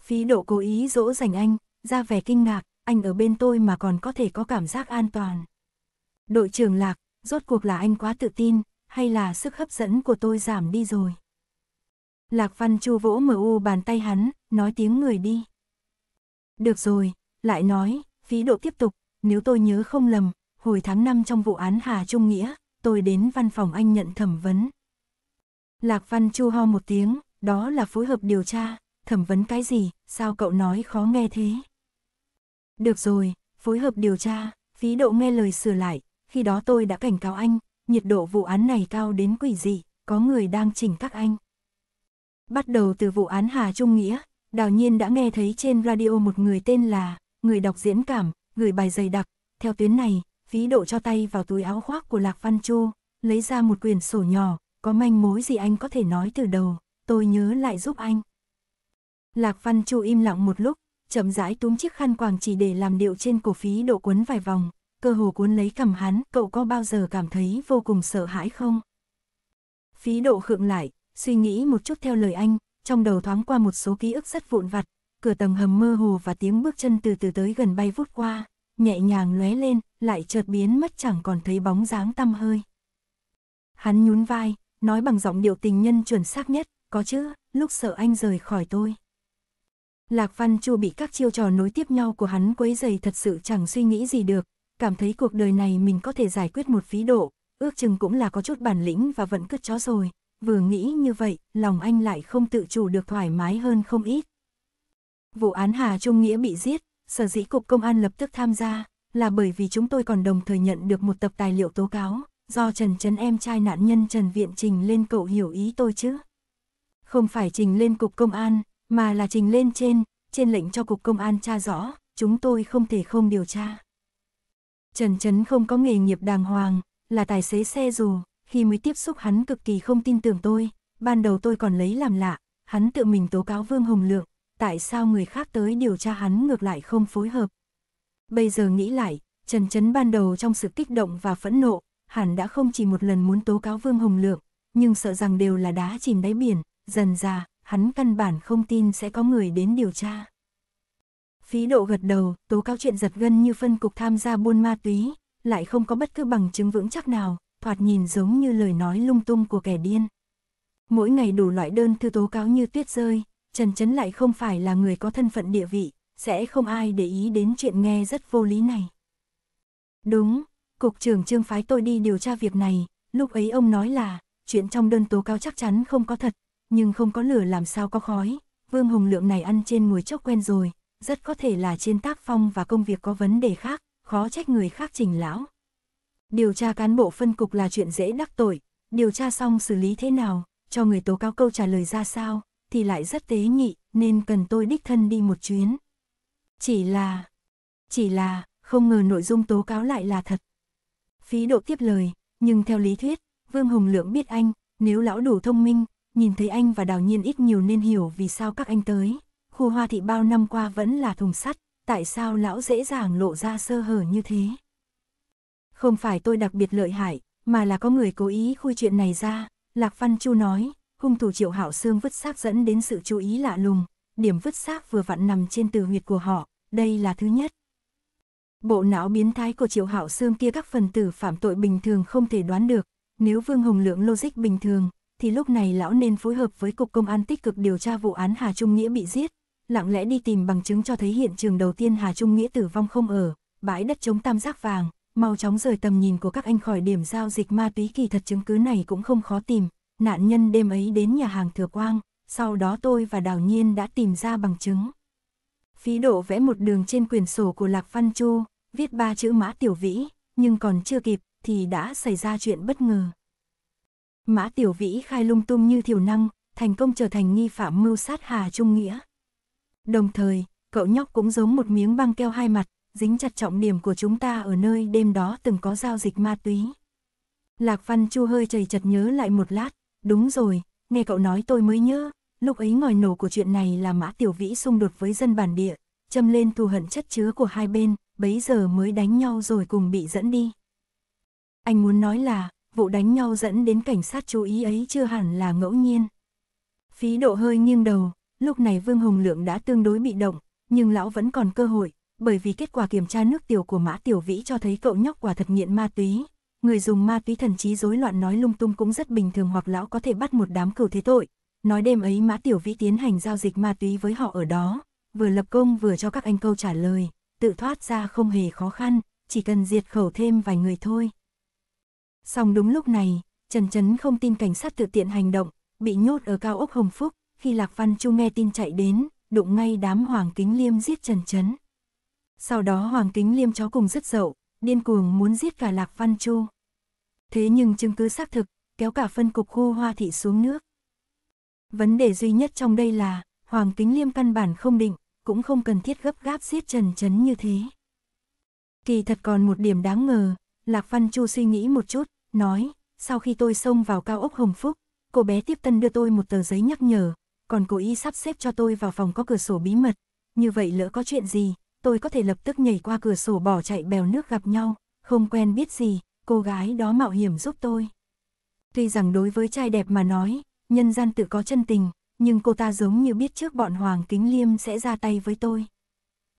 Phí độ cố ý dỗ dành anh, ra vẻ kinh ngạc, anh ở bên tôi mà còn có thể có cảm giác an toàn. Đội trưởng Lạc, rốt cuộc là anh quá tự tin, hay là sức hấp dẫn của tôi giảm đi rồi. Lạc Văn Chu vỗ MU bàn tay hắn, nói tiếng người đi. Được rồi, lại nói, phí độ tiếp tục, nếu tôi nhớ không lầm, hồi tháng 5 trong vụ án Hà Trung Nghĩa, tôi đến văn phòng anh nhận thẩm vấn. Lạc Văn Chu ho một tiếng, đó là phối hợp điều tra, thẩm vấn cái gì, sao cậu nói khó nghe thế? Được rồi, phối hợp điều tra, phí độ nghe lời sửa lại, khi đó tôi đã cảnh cáo anh, nhiệt độ vụ án này cao đến quỷ dị, có người đang chỉnh các anh. Bắt đầu từ vụ án Hà Trung Nghĩa, đào nhiên đã nghe thấy trên radio một người tên là, người đọc diễn cảm, người bài dày đặc, theo tuyến này, phí độ cho tay vào túi áo khoác của Lạc Văn Chu, lấy ra một quyển sổ nhỏ, có manh mối gì anh có thể nói từ đầu, tôi nhớ lại giúp anh. Lạc Văn Chu im lặng một lúc, chậm rãi túm chiếc khăn quàng chỉ để làm điệu trên cổ phí độ quấn vài vòng, cơ hồ cuốn lấy cầm hắn, cậu có bao giờ cảm thấy vô cùng sợ hãi không? Phí độ khựng lại, suy nghĩ một chút theo lời anh, trong đầu thoáng qua một số ký ức rất vụn vặt, cửa tầng hầm mơ hồ và tiếng bước chân từ từ tới gần bay vút qua, nhẹ nhàng lóe lên, lại chợt biến mất chẳng còn thấy bóng dáng tăm hơi. Hắn nhún vai, nói bằng giọng điệu tình nhân chuẩn xác nhất, có chứ, lúc sợ anh rời khỏi tôi. Lạc Văn Chu bị các chiêu trò nối tiếp nhau của hắn quấy dày thật sự chẳng suy nghĩ gì được, cảm thấy cuộc đời này mình có thể giải quyết một phí độ, ước chừng cũng là có chút bản lĩnh và vẫn cất chó rồi, vừa nghĩ như vậy, lòng anh lại không tự chủ được thoải mái hơn không ít. Vụ án Hà Trung Nghĩa bị giết, sở dĩ cục công an lập tức tham gia, là bởi vì chúng tôi còn đồng thời nhận được một tập tài liệu tố cáo, do Trần Trấn em trai nạn nhân Trần Viện Trình lên cậu hiểu ý tôi chứ. Không phải Trình lên cục công an, mà là Trình lên trên, trên lệnh cho cục công an tra rõ, chúng tôi không thể không điều tra. Trần Trấn không có nghề nghiệp đàng hoàng, là tài xế xe dù, khi mới tiếp xúc hắn cực kỳ không tin tưởng tôi, ban đầu tôi còn lấy làm lạ, hắn tự mình tố cáo Vương Hồng Lượng, tại sao người khác tới điều tra hắn ngược lại không phối hợp. Bây giờ nghĩ lại, Trần Trấn ban đầu trong sự kích động và phẫn nộ, hẳn đã không chỉ một lần muốn tố cáo Vương Hồng Lượng, nhưng sợ rằng đều là đá chìm đáy biển, dần ra, hắn căn bản không tin sẽ có người đến điều tra. Phí độ gật đầu, tố cáo chuyện giật gân như phân cục tham gia buôn ma túy, lại không có bất cứ bằng chứng vững chắc nào, thoạt nhìn giống như lời nói lung tung của kẻ điên. Mỗi ngày đủ loại đơn thư tố cáo như tuyết rơi, Trần Trấn lại không phải là người có thân phận địa vị, sẽ không ai để ý đến chuyện nghe rất vô lý này. Đúng, Cục trưởng trương phái tôi đi điều tra việc này, lúc ấy ông nói là, chuyện trong đơn tố cáo chắc chắn không có thật, nhưng không có lửa làm sao có khói, Vương hùng Lượng này ăn trên mùi chốc quen rồi, rất có thể là trên tác phong và công việc có vấn đề khác, khó trách người khác trình lão. Điều tra cán bộ phân cục là chuyện dễ đắc tội, điều tra xong xử lý thế nào, cho người tố cáo câu trả lời ra sao, thì lại rất tế nhị, nên cần tôi đích thân đi một chuyến. Chỉ là... Chỉ là, không ngờ nội dung tố cáo lại là thật. Phí độ tiếp lời, nhưng theo lý thuyết, Vương Hùng Lượng biết anh, nếu lão đủ thông minh, nhìn thấy anh và đào nhiên ít nhiều nên hiểu vì sao các anh tới khu hoa thị bao năm qua vẫn là thùng sắt, tại sao lão dễ dàng lộ ra sơ hở như thế? Không phải tôi đặc biệt lợi hại, mà là có người cố ý khui chuyện này ra, Lạc Văn Chu nói, hung thủ Triệu Hảo Sương vứt xác dẫn đến sự chú ý lạ lùng, điểm vứt xác vừa vặn nằm trên từ huyệt của họ, đây là thứ nhất. Bộ não biến thái của Triệu Hảo Sương kia các phần tử phạm tội bình thường không thể đoán được, nếu Vương Hồng Lượng logic bình thường, thì lúc này lão nên phối hợp với Cục Công an tích cực điều tra vụ án Hà Trung Nghĩa bị giết, lặng lẽ đi tìm bằng chứng cho thấy hiện trường đầu tiên Hà Trung Nghĩa tử vong không ở, bãi đất chống tam giác vàng, mau chóng rời tầm nhìn của các anh khỏi điểm giao dịch ma túy kỳ thật chứng cứ này cũng không khó tìm. Nạn nhân đêm ấy đến nhà hàng Thừa Quang, sau đó tôi và Đào Nhiên đã tìm ra bằng chứng. Phí độ vẽ một đường trên quyển sổ của Lạc Văn Chu, viết ba chữ Mã Tiểu Vĩ, nhưng còn chưa kịp thì đã xảy ra chuyện bất ngờ. Mã Tiểu Vĩ khai lung tung như thiểu năng, thành công trở thành nghi phạm mưu sát Hà Trung Nghĩa. Đồng thời, cậu nhóc cũng giống một miếng băng keo hai mặt, dính chặt trọng điểm của chúng ta ở nơi đêm đó từng có giao dịch ma túy. Lạc Văn Chu hơi chầy chật nhớ lại một lát, đúng rồi, nghe cậu nói tôi mới nhớ, lúc ấy ngòi nổ của chuyện này là Mã Tiểu Vĩ xung đột với dân bản địa, châm lên thù hận chất chứa của hai bên, bấy giờ mới đánh nhau rồi cùng bị dẫn đi. Anh muốn nói là, vụ đánh nhau dẫn đến cảnh sát chú ý ấy chưa hẳn là ngẫu nhiên. Phí độ hơi nghiêng đầu, lúc này Vương hùng Lượng đã tương đối bị động, nhưng lão vẫn còn cơ hội, bởi vì kết quả kiểm tra nước tiểu của Mã Tiểu Vĩ cho thấy cậu nhóc quả thật nghiện ma túy. Người dùng ma túy thần trí rối loạn nói lung tung cũng rất bình thường hoặc lão có thể bắt một đám cừu thế tội. Nói đêm ấy Mã Tiểu Vĩ tiến hành giao dịch ma túy với họ ở đó, vừa lập công vừa cho các anh câu trả lời, tự thoát ra không hề khó khăn, chỉ cần diệt khẩu thêm vài người thôi. Xong đúng lúc này, Trần Trấn không tin cảnh sát tự tiện hành động, bị nhốt ở cao ốc Hồng Phúc, khi Lạc Văn Chu nghe tin chạy đến, đụng ngay đám Hoàng Kính Liêm giết Trần Trấn. Sau đó Hoàng Kính Liêm chó cùng rất dậu, điên cuồng muốn giết cả Lạc Văn Chu. Thế nhưng chứng cứ xác thực, kéo cả phân cục khu hoa thị xuống nước. Vấn đề duy nhất trong đây là, Hoàng Kính Liêm căn bản không định, cũng không cần thiết gấp gáp giết Trần Trấn như thế. Kỳ thật còn một điểm đáng ngờ, Lạc Văn Chu suy nghĩ một chút, nói, sau khi tôi xông vào cao ốc Hồng Phúc, cô bé tiếp tân đưa tôi một tờ giấy nhắc nhở, còn cố ý sắp xếp cho tôi vào phòng có cửa sổ bí mật. Như vậy lỡ có chuyện gì, tôi có thể lập tức nhảy qua cửa sổ bỏ chạy bèo nước gặp nhau, không quen biết gì, cô gái đó mạo hiểm giúp tôi. Tuy rằng đối với trai đẹp mà nói, nhân gian tự có chân tình, nhưng cô ta giống như biết trước bọn Hoàng Kính Liêm sẽ ra tay với tôi.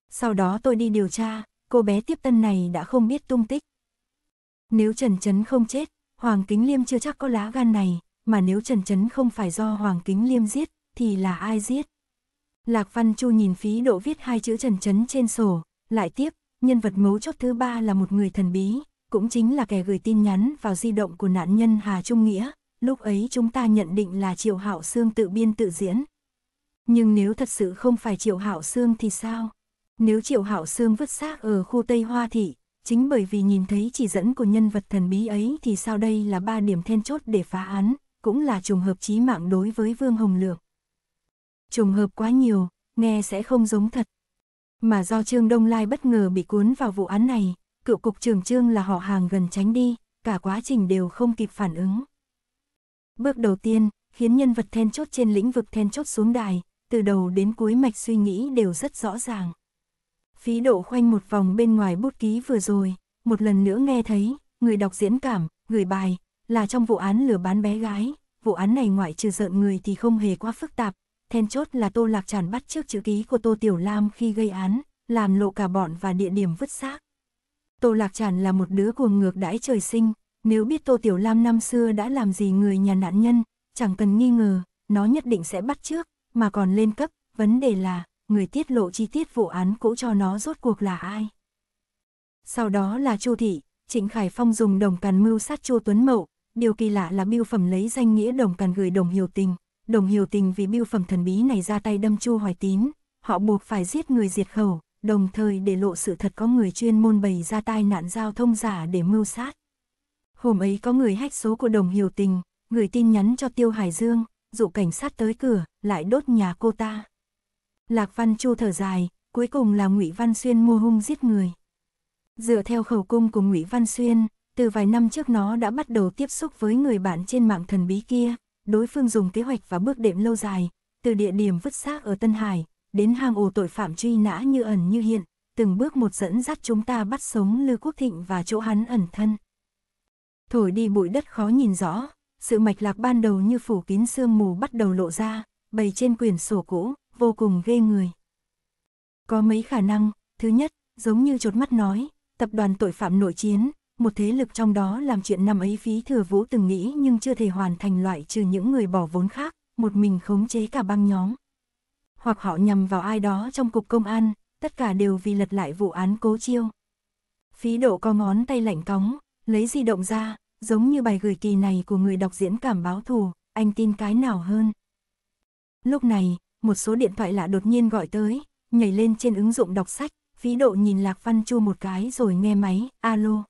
Sau đó tôi đi điều tra, cô bé tiếp tân này đã không biết tung tích. Nếu Trần Trấn không chết, Hoàng Kính Liêm chưa chắc có lá gan này, mà nếu Trần Trấn không phải do Hoàng Kính Liêm giết, thì là ai giết? Lạc Văn Chu nhìn phí độ viết hai chữ trần chấn trên sổ, lại tiếp, nhân vật mấu chốt thứ ba là một người thần bí, cũng chính là kẻ gửi tin nhắn vào di động của nạn nhân Hà Trung Nghĩa, lúc ấy chúng ta nhận định là Triệu Hạo Sương tự biên tự diễn. Nhưng nếu thật sự không phải Triệu Hạo Sương thì sao? Nếu Triệu Hạo Sương vứt xác ở khu Tây Hoa thị, chính bởi vì nhìn thấy chỉ dẫn của nhân vật thần bí ấy thì sao đây là ba điểm then chốt để phá án, cũng là trùng hợp chí mạng đối với Vương Hồng Lược trùng hợp quá nhiều, nghe sẽ không giống thật. Mà do Trương Đông Lai bất ngờ bị cuốn vào vụ án này, cựu cục trưởng Trương là họ hàng gần tránh đi, cả quá trình đều không kịp phản ứng. Bước đầu tiên, khiến nhân vật then chốt trên lĩnh vực then chốt xuống đài, từ đầu đến cuối mạch suy nghĩ đều rất rõ ràng. Phí độ khoanh một vòng bên ngoài bút ký vừa rồi, một lần nữa nghe thấy, người đọc diễn cảm, người bài, là trong vụ án lừa bán bé gái, vụ án này ngoại trừ giận người thì không hề quá phức tạp, then chốt là Tô Lạc Tràn bắt trước chữ ký của Tô Tiểu Lam khi gây án, làm lộ cả bọn và địa điểm vứt xác. Tô Lạc Tràn là một đứa cuồng ngược đãi trời sinh, nếu biết Tô Tiểu Lam năm xưa đã làm gì người nhà nạn nhân, chẳng cần nghi ngờ, nó nhất định sẽ bắt trước, mà còn lên cấp, vấn đề là, người tiết lộ chi tiết vụ án cũ cho nó rốt cuộc là ai. Sau đó là Chu Thị, Trịnh Khải Phong dùng đồng càn mưu sát Chu Tuấn Mậu, điều kỳ lạ là biêu phẩm lấy danh nghĩa đồng càn gửi đồng hiểu tình, đồng hiểu tình vì biêu phẩm thần bí này ra tay đâm Chu Hoài Tín, họ buộc phải giết người diệt khẩu, đồng thời để lộ sự thật có người chuyên môn bày ra tai nạn giao thông giả để mưu sát. Hôm ấy có người hách số của đồng hiểu tình, người tin nhắn cho Tiêu Hải Dương, dụ cảnh sát tới cửa, lại đốt nhà cô ta. Lạc Văn Chu thở dài, cuối cùng là Ngụy Văn Xuyên mua hung giết người. Dựa theo khẩu cung của Ngụy Văn Xuyên, từ vài năm trước nó đã bắt đầu tiếp xúc với người bạn trên mạng thần bí kia, đối phương dùng kế hoạch và bước đệm lâu dài, từ địa điểm vứt xác ở Tân Hải, đến hang ổ tội phạm truy nã như ẩn như hiện, từng bước một dẫn dắt chúng ta bắt sống Lư Quốc Thịnh và chỗ hắn ẩn thân. Thổi đi bụi đất khó nhìn rõ, sự mạch lạc ban đầu như phủ kín sương mù bắt đầu lộ ra, bày trên quyển sổ cũ, vô cùng ghê người. Có mấy khả năng, thứ nhất, giống như chột mắt nói, tập đoàn tội phạm nội chiến, một thế lực trong đó làm chuyện năm ấy phí thừa vũ từng nghĩ nhưng chưa thể hoàn thành loại trừ những người bỏ vốn khác, một mình khống chế cả băng nhóm. Hoặc họ nhằm vào ai đó trong cục công an, tất cả đều vì lật lại vụ án cố chiêu. Phí độ có ngón tay lạnh cóng, lấy di động ra, giống như bài gửi kỳ này của người đọc diễn cảm báo thù, anh tin cái nào hơn. Lúc này, một số điện thoại lạ đột nhiên gọi tới, nhảy lên trên ứng dụng đọc sách, phí độ nhìn Lạc Văn Chu một cái rồi nghe máy, alo.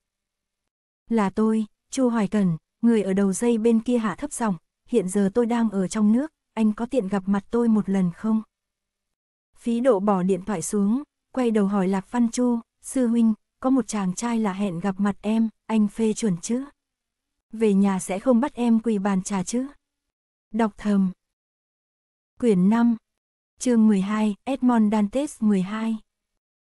Là tôi, Chu Hoài Cần, người ở đầu dây bên kia hạ thấp giọng, hiện giờ tôi đang ở trong nước, anh có tiện gặp mặt tôi một lần không? Phí độ bỏ điện thoại xuống, quay đầu hỏi Lạc Văn Chu, sư huynh, có một chàng trai là hẹn gặp mặt em, anh phê chuẩn chứ? Về nhà sẽ không bắt em quỳ bàn trà chứ? Đọc thầm. Quyển 5, chương 12, Edmond Dantes 12.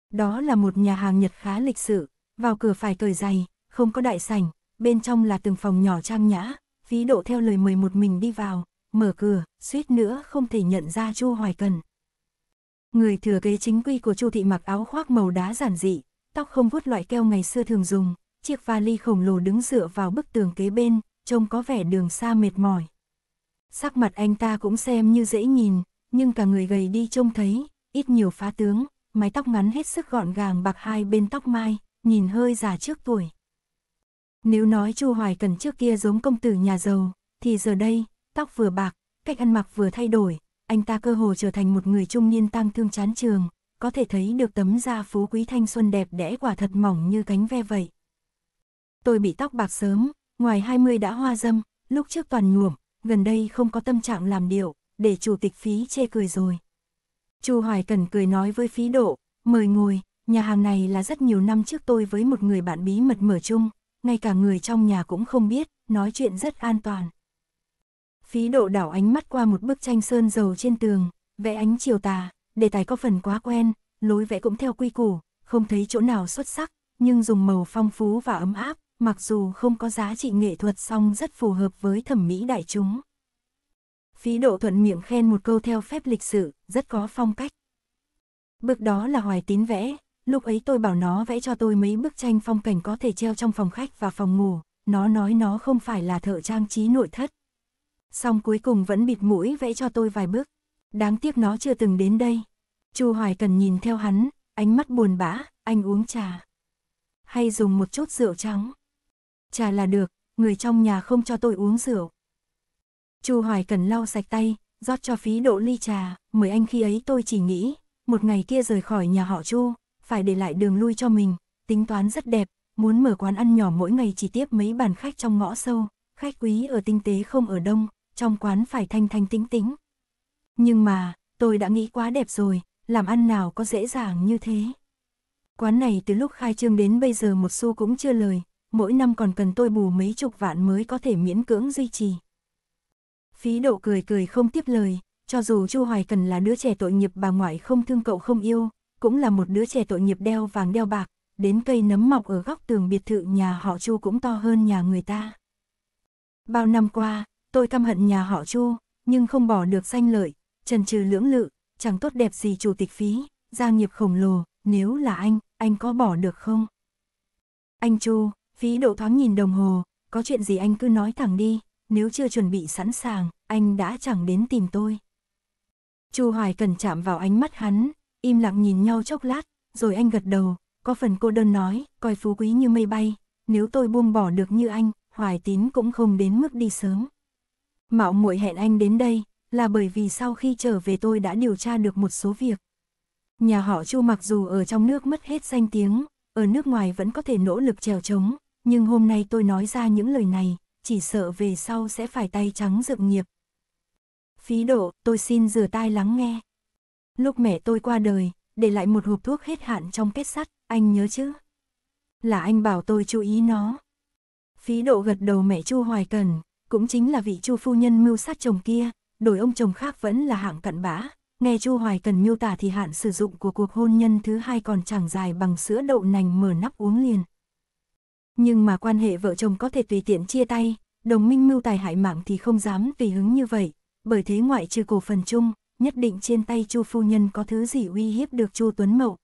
Đó là một nhà hàng Nhật khá lịch sự, vào cửa phải cởi giày, không có đại sảnh, bên trong là từng phòng nhỏ trang nhã, phí độ theo lời mời một mình đi vào, mở cửa, suýt nữa không thể nhận ra Chu Hoài Cần. Người thừa kế chính quy của Chu Thị mặc áo khoác màu đá giản dị, tóc không vuốt loại keo ngày xưa thường dùng, chiếc vali khổng lồ đứng dựa vào bức tường kế bên, trông có vẻ đường xa mệt mỏi. Sắc mặt anh ta cũng xem như dễ nhìn, nhưng cả người gầy đi trông thấy, ít nhiều phá tướng, mái tóc ngắn hết sức gọn gàng bạc hai bên tóc mai, nhìn hơi già trước tuổi. Nếu nói Chu Hoài Cần trước kia giống công tử nhà giàu, thì giờ đây, tóc vừa bạc, cách ăn mặc vừa thay đổi, anh ta cơ hồ trở thành một người trung niên tang thương chán trường, có thể thấy được tấm da phú quý thanh xuân đẹp đẽ quả thật mỏng như cánh ve vậy. Tôi bị tóc bạc sớm, ngoài 20 đã hoa dâm, lúc trước toàn nhuộm, gần đây không có tâm trạng làm điệu, để chủ tịch phí chê cười rồi. Chu Hoài Cần cười nói với phí độ, mời ngồi, nhà hàng này là rất nhiều năm trước tôi với một người bạn bí mật mở chung, ngay cả người trong nhà cũng không biết, nói chuyện rất an toàn. Phí độ đảo ánh mắt qua một bức tranh sơn dầu trên tường, vẽ ánh chiều tà, đề tài có phần quá quen, lối vẽ cũng theo quy củ, không thấy chỗ nào xuất sắc, nhưng dùng màu phong phú và ấm áp, mặc dù không có giá trị nghệ thuật song rất phù hợp với thẩm mỹ đại chúng. Phí độ thuận miệng khen một câu theo phép lịch sự, rất có phong cách. Bức đó là hoài tín vẽ, lúc ấy tôi bảo nó vẽ cho tôi mấy bức tranh phong cảnh có thể treo trong phòng khách và phòng ngủ, nó nói nó không phải là thợ trang trí nội thất. Xong cuối cùng vẫn bịt mũi vẽ cho tôi vài bức. Đáng tiếc nó chưa từng đến đây. Chu Hoài cần nhìn theo hắn, ánh mắt buồn bã, anh uống trà. Hay dùng một chút rượu trắng. Trà là được, người trong nhà không cho tôi uống rượu. Chu Hoài cần lau sạch tay, rót cho phí độ ly trà, mời anh khi ấy tôi chỉ nghĩ, một ngày kia rời khỏi nhà họ Chu, phải để lại đường lui cho mình, tính toán rất đẹp, muốn mở quán ăn nhỏ mỗi ngày chỉ tiếp mấy bàn khách trong ngõ sâu, khách quý ở tinh tế không ở đông, trong quán phải thanh thanh tĩnh tĩnh. Nhưng mà, tôi đã nghĩ quá đẹp rồi, làm ăn nào có dễ dàng như thế. Quán này từ lúc khai trương đến bây giờ một xu cũng chưa lời, mỗi năm còn cần tôi bù mấy chục vạn mới có thể miễn cưỡng duy trì. Phí độ cười cười không tiếp lời, cho dù Chu Hoài Cần là đứa trẻ tội nghiệp bà ngoại không thương cậu không yêu, cũng là một đứa trẻ tội nghiệp đeo vàng đeo bạc, đến cây nấm mọc ở góc tường biệt thự nhà họ Chu cũng to hơn nhà người ta. Bao năm qua, tôi căm hận nhà họ Chu, nhưng không bỏ được sanh lợi, trần trừ lưỡng lự, chẳng tốt đẹp gì chủ tịch phí, gia nghiệp khổng lồ, nếu là anh, anh có bỏ được không? Anh Chu, phí độ thoáng nhìn đồng hồ, có chuyện gì anh cứ nói thẳng đi, nếu chưa chuẩn bị sẵn sàng, anh đã chẳng đến tìm tôi. Chu Hoài cần chạm vào ánh mắt hắn, im lặng nhìn nhau chốc lát, rồi anh gật đầu, có phần cô đơn nói, coi phú quý như mây bay, nếu tôi buông bỏ được như anh, hoài tín cũng không đến mức đi sớm. Mạo muội hẹn anh đến đây, là bởi vì sau khi trở về tôi đã điều tra được một số việc. Nhà họ Chu mặc dù ở trong nước mất hết danh tiếng, ở nước ngoài vẫn có thể nỗ lực trèo trống, nhưng hôm nay tôi nói ra những lời này, chỉ sợ về sau sẽ phải tay trắng dược nghiệp. Phí độ, tôi xin rửa tai lắng nghe. Lúc mẹ tôi qua đời, để lại một hộp thuốc hết hạn trong kết sắt, anh nhớ chứ? Là anh bảo tôi chú ý nó. Phí độ gật đầu mẹ Chu Hoài Cần, cũng chính là vị Chu phu nhân mưu sát chồng kia, đổi ông chồng khác vẫn là hạng cận bã. Nghe Chu Hoài Cần miêu tả thì hạn sử dụng của cuộc hôn nhân thứ hai còn chẳng dài bằng sữa đậu nành mở nắp uống liền. Nhưng mà quan hệ vợ chồng có thể tùy tiện chia tay, đồng minh mưu tài hại mạng thì không dám vì hứng như vậy, bởi thế ngoại trừ cổ phần chung, nhất định trên tay Chu phu nhân có thứ gì uy hiếp được Chu Tuấn Mậu.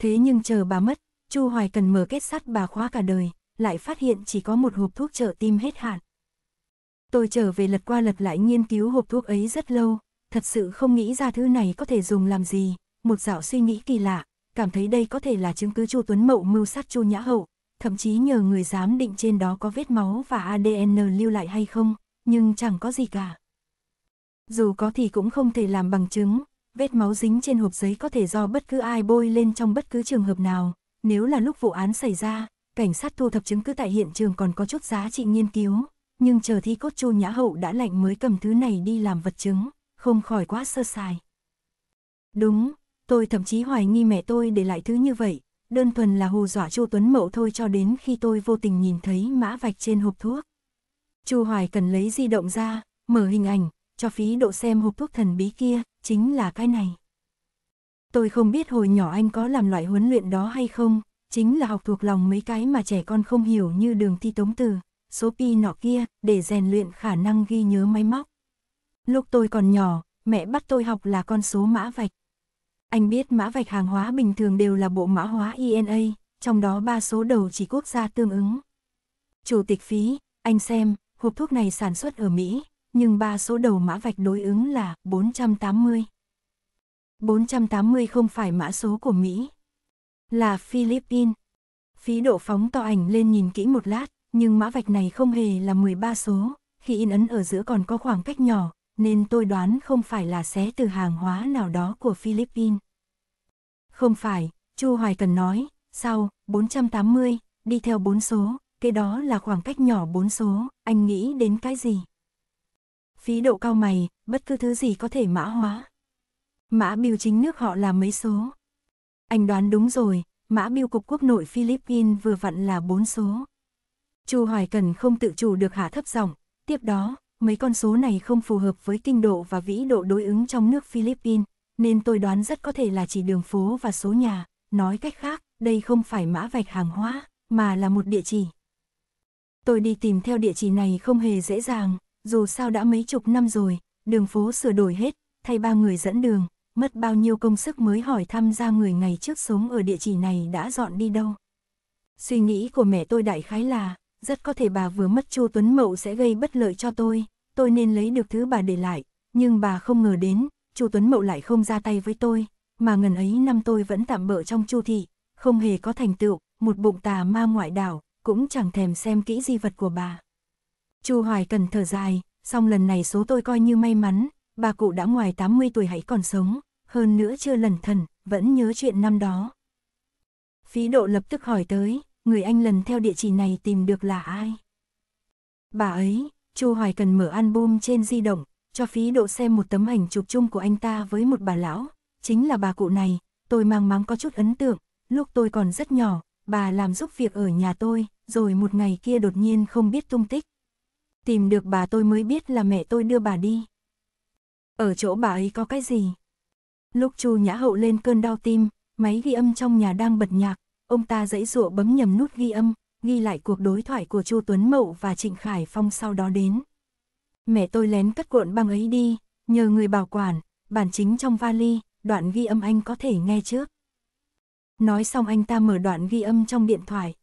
Thế nhưng chờ bà mất, Chu Hoài cần mở kết sắt bà khóa cả đời, lại phát hiện chỉ có một hộp thuốc trợ tim hết hạn. Tôi trở về lật qua lật lại nghiên cứu hộp thuốc ấy rất lâu, thật sự không nghĩ ra thứ này có thể dùng làm gì, một dạo suy nghĩ kỳ lạ, cảm thấy đây có thể là chứng cứ Chu Tuấn Mậu mưu sát Chu Nhã Hậu, thậm chí nhờ người giám định trên đó có vết máu và ADN lưu lại hay không, nhưng chẳng có gì cả. Dù có thì cũng không thể làm bằng chứng, vết máu dính trên hộp giấy có thể do bất cứ ai bôi lên trong bất cứ trường hợp nào. Nếu là lúc vụ án xảy ra, cảnh sát thu thập chứng cứ tại hiện trường còn có chút giá trị nghiên cứu, nhưng chờ thi cốt Chu Nhã Hậu đã lạnh mới cầm thứ này đi làm vật chứng, không khỏi quá sơ sài. Đúng, tôi thậm chí hoài nghi mẹ tôi để lại thứ như vậy, đơn thuần là hù dọa Chu Tuấn Mậu thôi cho đến khi tôi vô tình nhìn thấy mã vạch trên hộp thuốc. Chu Hoài cần lấy di động ra, mở hình ảnh, cho phí độ xem hộp thuốc thần bí kia, chính là cái này. Tôi không biết hồi nhỏ anh có làm loại huấn luyện đó hay không, chính là học thuộc lòng mấy cái mà trẻ con không hiểu như đường thi tống từ, số pi nọ kia, để rèn luyện khả năng ghi nhớ máy móc. Lúc tôi còn nhỏ, mẹ bắt tôi học là con số mã vạch. Anh biết mã vạch hàng hóa bình thường đều là bộ mã hóa INA, trong đó ba số đầu chỉ quốc gia tương ứng. Chủ tịch phí, anh xem, hộp thuốc này sản xuất ở Mỹ, nhưng ba số đầu mã vạch đối ứng là 480. 480 không phải mã số của Mỹ, là Philippines. Phí độ phóng to ảnh lên nhìn kỹ một lát, nhưng mã vạch này không hề là 13 số, khi in ấn ở giữa còn có khoảng cách nhỏ, nên tôi đoán không phải là xé từ hàng hóa nào đó của Philippines. Không phải, Chu Hoài Cần nói, sau, 480, đi theo 4 số, cái đó là khoảng cách nhỏ 4 số, anh nghĩ đến cái gì? phí độ cao mày, bất cứ thứ gì có thể mã hóa. Mã biểu chính nước họ là mấy số? Anh đoán đúng rồi, mã biểu cục quốc nội Philippines vừa vặn là bốn số. Chu Hoài Cần không tự chủ được hạ thấp giọng, tiếp đó, mấy con số này không phù hợp với kinh độ và vĩ độ đối ứng trong nước Philippines, nên tôi đoán rất có thể là chỉ đường phố và số nhà, nói cách khác, đây không phải mã vạch hàng hóa, mà là một địa chỉ. Tôi đi tìm theo địa chỉ này không hề dễ dàng, dù sao đã mấy chục năm rồi, đường phố sửa đổi hết, thay ba người dẫn đường, mất bao nhiêu công sức mới hỏi thăm ra người ngày trước sống ở địa chỉ này đã dọn đi đâu. Suy nghĩ của mẹ tôi đại khái là, rất có thể bà vừa mất Chu Tuấn Mậu sẽ gây bất lợi cho tôi, tôi nên lấy được thứ bà để lại, nhưng bà không ngờ đến, Chu Tuấn Mậu lại không ra tay với tôi, mà ngần ấy năm tôi vẫn tạm bỡ trong Chu thị, không hề có thành tựu, một bụng tà ma ngoại đảo, cũng chẳng thèm xem kỹ di vật của bà. Chu Hoài cần thở dài, song lần này số tôi coi như may mắn, bà cụ đã ngoài 80 tuổi hãy còn sống, hơn nữa chưa lần thần, vẫn nhớ chuyện năm đó. Phí độ lập tức hỏi tới, người anh lần theo địa chỉ này tìm được là ai? Bà ấy, Chu Hoài cần mở album trên di động, cho phí độ xem một tấm ảnh chụp chung của anh ta với một bà lão, chính là bà cụ này, tôi mang máng có chút ấn tượng, lúc tôi còn rất nhỏ, bà làm giúp việc ở nhà tôi, rồi một ngày kia đột nhiên không biết tung tích. Tìm được bà tôi mới biết là mẹ tôi đưa bà đi. Ở chỗ bà ấy có cái gì? Lúc Chu Nhã Hậu lên cơn đau tim, máy ghi âm trong nhà đang bật nhạc, ông ta dãy dụa bấm nhầm nút ghi âm, ghi lại cuộc đối thoại của Chu Tuấn Mậu và Trịnh Khải Phong sau đó đến. Mẹ tôi lén cất cuộn băng ấy đi, nhờ người bảo quản, bản chính trong vali, đoạn ghi âm anh có thể nghe trước. Nói xong anh ta mở đoạn ghi âm trong điện thoại.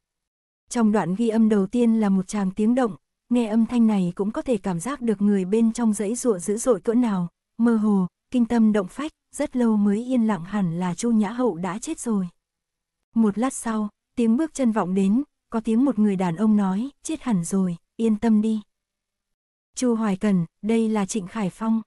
Trong đoạn ghi âm đầu tiên là một tràng tiếng động, nghe âm thanh này cũng có thể cảm giác được người bên trong dãy ruộng dữ dội cỡ nào, mơ hồ, kinh tâm động phách, rất lâu mới yên lặng hẳn là Chu Nhã Hậu đã chết rồi. Một lát sau, tiếng bước chân vọng đến, có tiếng một người đàn ông nói, chết hẳn rồi, yên tâm đi. Chu Hoài Cần, đây là Trịnh Khải Phong.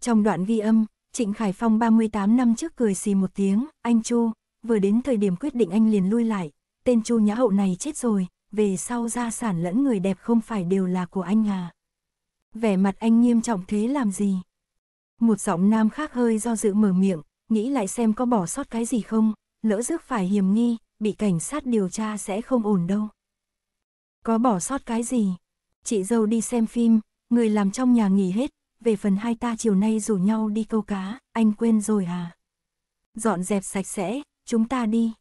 Trong đoạn ghi âm, Trịnh Khải Phong 38 năm trước cười xì một tiếng, anh Chu, vừa đến thời điểm quyết định anh liền lui lại, tên Chu Nhã Hậu này chết rồi, về sau gia sản lẫn người đẹp không phải đều là của anh à. Vẻ mặt anh nghiêm trọng thế làm gì? Một giọng nam khác hơi do dự mở miệng, nghĩ lại xem có bỏ sót cái gì không, lỡ rước phải hiểm nghi, bị cảnh sát điều tra sẽ không ổn đâu. Có bỏ sót cái gì? Chị dâu đi xem phim, người làm trong nhà nghỉ hết, về phần hai ta chiều nay rủ nhau đi câu cá, anh quên rồi à? Dọn dẹp sạch sẽ, chúng ta đi.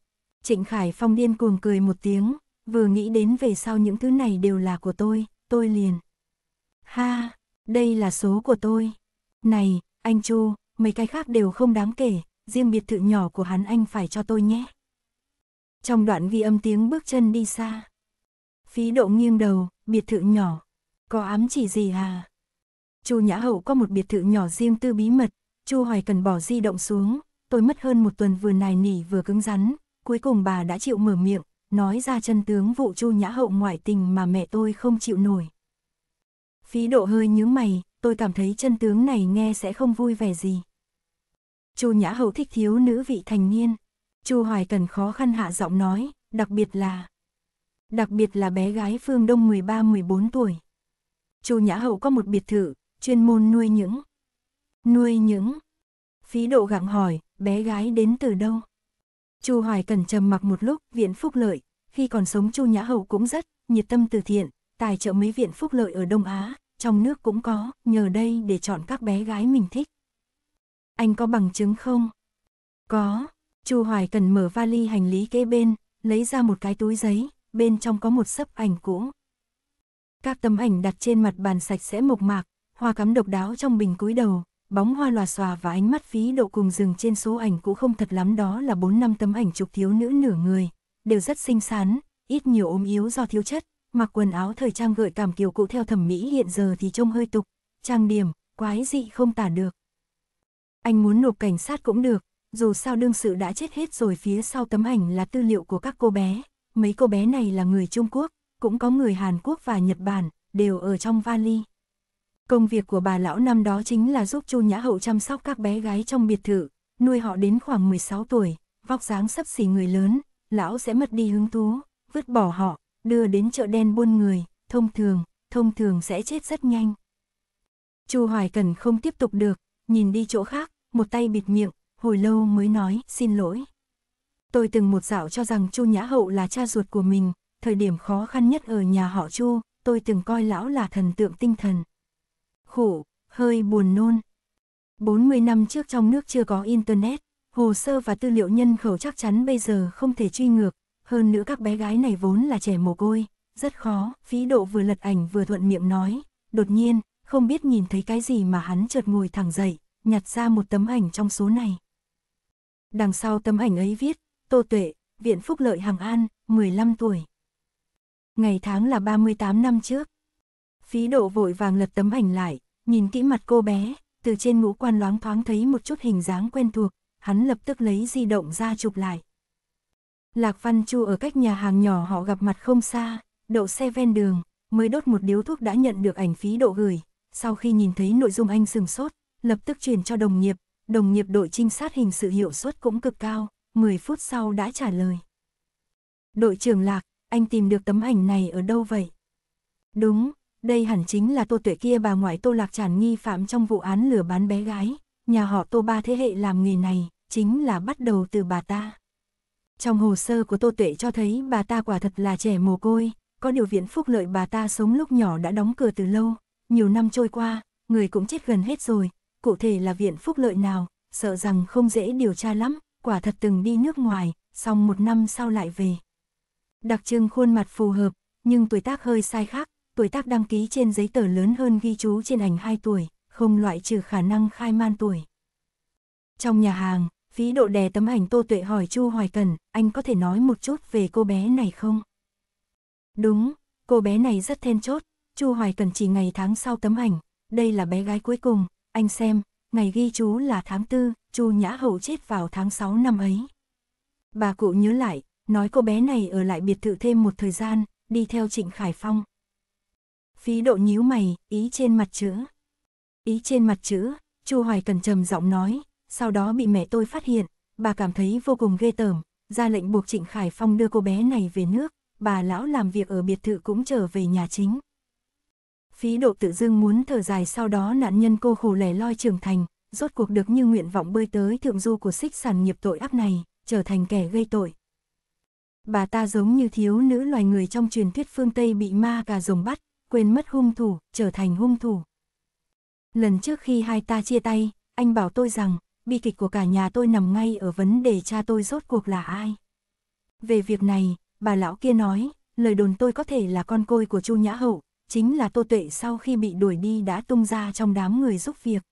Trịnh Khải Phong điên cuồng cười một tiếng, vừa nghĩ đến về sau những thứ này đều là của tôi, tôi liền. Ha, đây là số của tôi. Này, anh Chu, mấy cái khác đều không đáng kể, riêng biệt thự nhỏ của hắn anh phải cho tôi nhé. Trong đoạn ghi âm tiếng bước chân đi xa. Phí độ nghiêng đầu, biệt thự nhỏ. Có ám chỉ gì à? Chu Nhã Hậu có một biệt thự nhỏ riêng tư bí mật, Chu Hoài cần bỏ di động xuống, tôi mất hơn một tuần vừa nài nỉ vừa cứng rắn, cuối cùng bà đã chịu mở miệng, nói ra chân tướng vụ chu nhã hậu ngoại tình mà mẹ tôi không chịu nổi. Phí độ hơi nhướng mày, tôi cảm thấy chân tướng này nghe sẽ không vui vẻ gì. Chu Nhã Hậu thích thiếu nữ vị thành niên. Chu Hoài Cần khó khăn hạ giọng nói, đặc biệt là đặc biệt là bé gái Phương Đông 13-14 tuổi. Chu Nhã Hậu có một biệt thự, chuyên môn nuôi những nuôi những phí độ gặng hỏi, bé gái đến từ đâu? Chu Hoài Cần trầm mặc một lúc, viện phúc lợi, khi còn sống Chu Nhã Hậu cũng rất nhiệt tâm từ thiện, tài trợ mấy viện phúc lợi ở Đông Á, trong nước cũng có, nhờ đây để chọn các bé gái mình thích. Anh có bằng chứng không? Có, Chu Hoài Cần mở vali hành lý kế bên, lấy ra một cái túi giấy, bên trong có một sấp ảnh cũ. Các tấm ảnh đặt trên mặt bàn sạch sẽ mộc mạc, hoa cắm độc đáo trong bình cúi đầu, bóng hoa lòa xòa và ánh mắt phí độ cùng dừng trên số ảnh cũ không thật lắm đó là 4 năm tấm ảnh chụp thiếu nữ nửa người, đều rất xinh xắn, ít nhiều ốm yếu do thiếu chất, mặc quần áo thời trang gợi cảm kiểu cũ theo thẩm mỹ hiện giờ thì trông hơi tục, trang điểm, quái dị không tả được. Anh muốn nộp cảnh sát cũng được, dù sao đương sự đã chết hết rồi phía sau tấm ảnh là tư liệu của các cô bé, mấy cô bé này là người Trung Quốc, cũng có người Hàn Quốc và Nhật Bản, đều ở trong vali. Công việc của bà lão năm đó chính là giúp Chu Nhã Hậu chăm sóc các bé gái trong biệt thự, nuôi họ đến khoảng 16 tuổi, vóc dáng sắp xỉ người lớn, lão sẽ mất đi hứng thú, vứt bỏ họ, đưa đến chợ đen buôn người, thông thường, thông thường sẽ chết rất nhanh. Chu Hoài Cần không tiếp tục được, nhìn đi chỗ khác, một tay bịt miệng, hồi lâu mới nói xin lỗi. Tôi từng một dạo cho rằng Chu Nhã Hậu là cha ruột của mình, thời điểm khó khăn nhất ở nhà họ Chu, tôi từng coi lão là thần tượng tinh thần, khổ, hơi buồn nôn. 40 năm trước trong nước chưa có Internet, hồ sơ và tư liệu nhân khẩu chắc chắn bây giờ không thể truy ngược, hơn nữa các bé gái này vốn là trẻ mồ côi, rất khó, phí độ vừa lật ảnh vừa thuận miệng nói, đột nhiên, không biết nhìn thấy cái gì mà hắn chợt ngồi thẳng dậy, nhặt ra một tấm ảnh trong số này. Đằng sau tấm ảnh ấy viết, Tô Tuệ, Viện Phúc Lợi Hàng An, 15 tuổi. Ngày tháng là 38 năm trước, Phí độ vội vàng lật tấm ảnh lại, nhìn kỹ mặt cô bé, từ trên ngũ quan loáng thoáng thấy một chút hình dáng quen thuộc, hắn lập tức lấy di động ra chụp lại. Lạc Văn Chu ở cách nhà hàng nhỏ họ gặp mặt không xa, đậu xe ven đường, mới đốt một điếu thuốc đã nhận được ảnh phí độ gửi. Sau khi nhìn thấy nội dung anh sừng sốt, lập tức truyền cho đồng nghiệp, đồng nghiệp đội trinh sát hình sự hiệu suất cũng cực cao, 10 phút sau đã trả lời. Đội trưởng Lạc, anh tìm được tấm ảnh này ở đâu vậy? Đúng, đây hẳn chính là tô tuệ kia bà ngoại tô lạc tràn nghi phạm trong vụ án lừa bán bé gái, nhà họ tô ba thế hệ làm nghề này, chính là bắt đầu từ bà ta. Trong hồ sơ của Tô Tuệ cho thấy bà ta quả thật là trẻ mồ côi, có điều viện phúc lợi bà ta sống lúc nhỏ đã đóng cửa từ lâu, nhiều năm trôi qua, người cũng chết gần hết rồi, cụ thể là viện phúc lợi nào, sợ rằng không dễ điều tra lắm, quả thật từng đi nước ngoài, xong một năm sau lại về. Đặc trưng khuôn mặt phù hợp, nhưng tuổi tác hơi sai khác, tuổi tác đăng ký trên giấy tờ lớn hơn ghi chú trên ảnh 2 tuổi, không loại trừ khả năng khai man tuổi. Trong nhà hàng, phí độ đè tấm ảnh Tô Tuệ hỏi Chu Hoài Cần, anh có thể nói một chút về cô bé này không? Đúng, cô bé này rất then chốt, Chu Hoài Cần chỉ ngày tháng sau tấm ảnh, đây là bé gái cuối cùng, anh xem, ngày ghi chú là tháng 4, Chu Nhã Hậu chết vào tháng 6 năm ấy. Bà cụ nhớ lại, nói cô bé này ở lại biệt thự thêm một thời gian, đi theo Trịnh Khải Phong. Phí độ nhíu mày, ý trên mặt chữ. Ý trên mặt chữ, Chu Hoài Cần trầm giọng nói, sau đó bị mẹ tôi phát hiện, bà cảm thấy vô cùng ghê tởm, ra lệnh buộc Trịnh Khải Phong đưa cô bé này về nước, bà lão làm việc ở biệt thự cũng trở về nhà chính. Phí độ tự dưng muốn thở dài sau đó nạn nhân cô khổ lẻ loi trưởng thành, rốt cuộc được như nguyện vọng bơi tới thượng du của xích sản nghiệp tội ác này, trở thành kẻ gây tội. Bà ta giống như thiếu nữ loài người trong truyền thuyết phương Tây bị ma cà rồng bắt, quên mất hung thủ, trở thành hung thủ. Lần trước khi hai ta chia tay, anh bảo tôi rằng, bi kịch của cả nhà tôi nằm ngay ở vấn đề cha tôi rốt cuộc là ai. Về việc này, bà lão kia nói, lời đồn tôi có thể là con côi của Chu Nhã Hậu, chính là Tô Tuệ sau khi bị đuổi đi đã tung ra trong đám người giúp việc.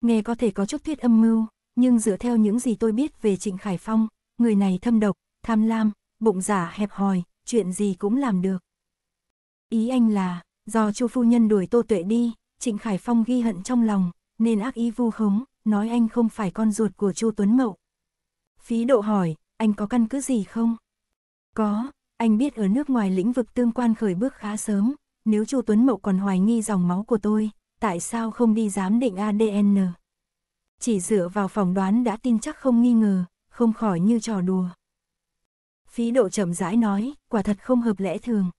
Nghe có thể có chút thuyết âm mưu, nhưng dựa theo những gì tôi biết về Trịnh Khải Phong, người này thâm độc, tham lam, bụng giả dạ hẹp hòi, chuyện gì cũng làm được. Ý anh là, do chu phu nhân đuổi Tô Tuệ đi, Trịnh Khải Phong ghi hận trong lòng, nên ác ý vu khống, nói anh không phải con ruột của chu Tuấn Mậu. Phí độ hỏi, anh có căn cứ gì không? Có, anh biết ở nước ngoài lĩnh vực tương quan khởi bước khá sớm, nếu chu Tuấn Mậu còn hoài nghi dòng máu của tôi, tại sao không đi giám định ADN? Chỉ dựa vào phỏng đoán đã tin chắc không nghi ngờ, không khỏi như trò đùa. Phí độ chậm rãi nói, quả thật không hợp lẽ thường,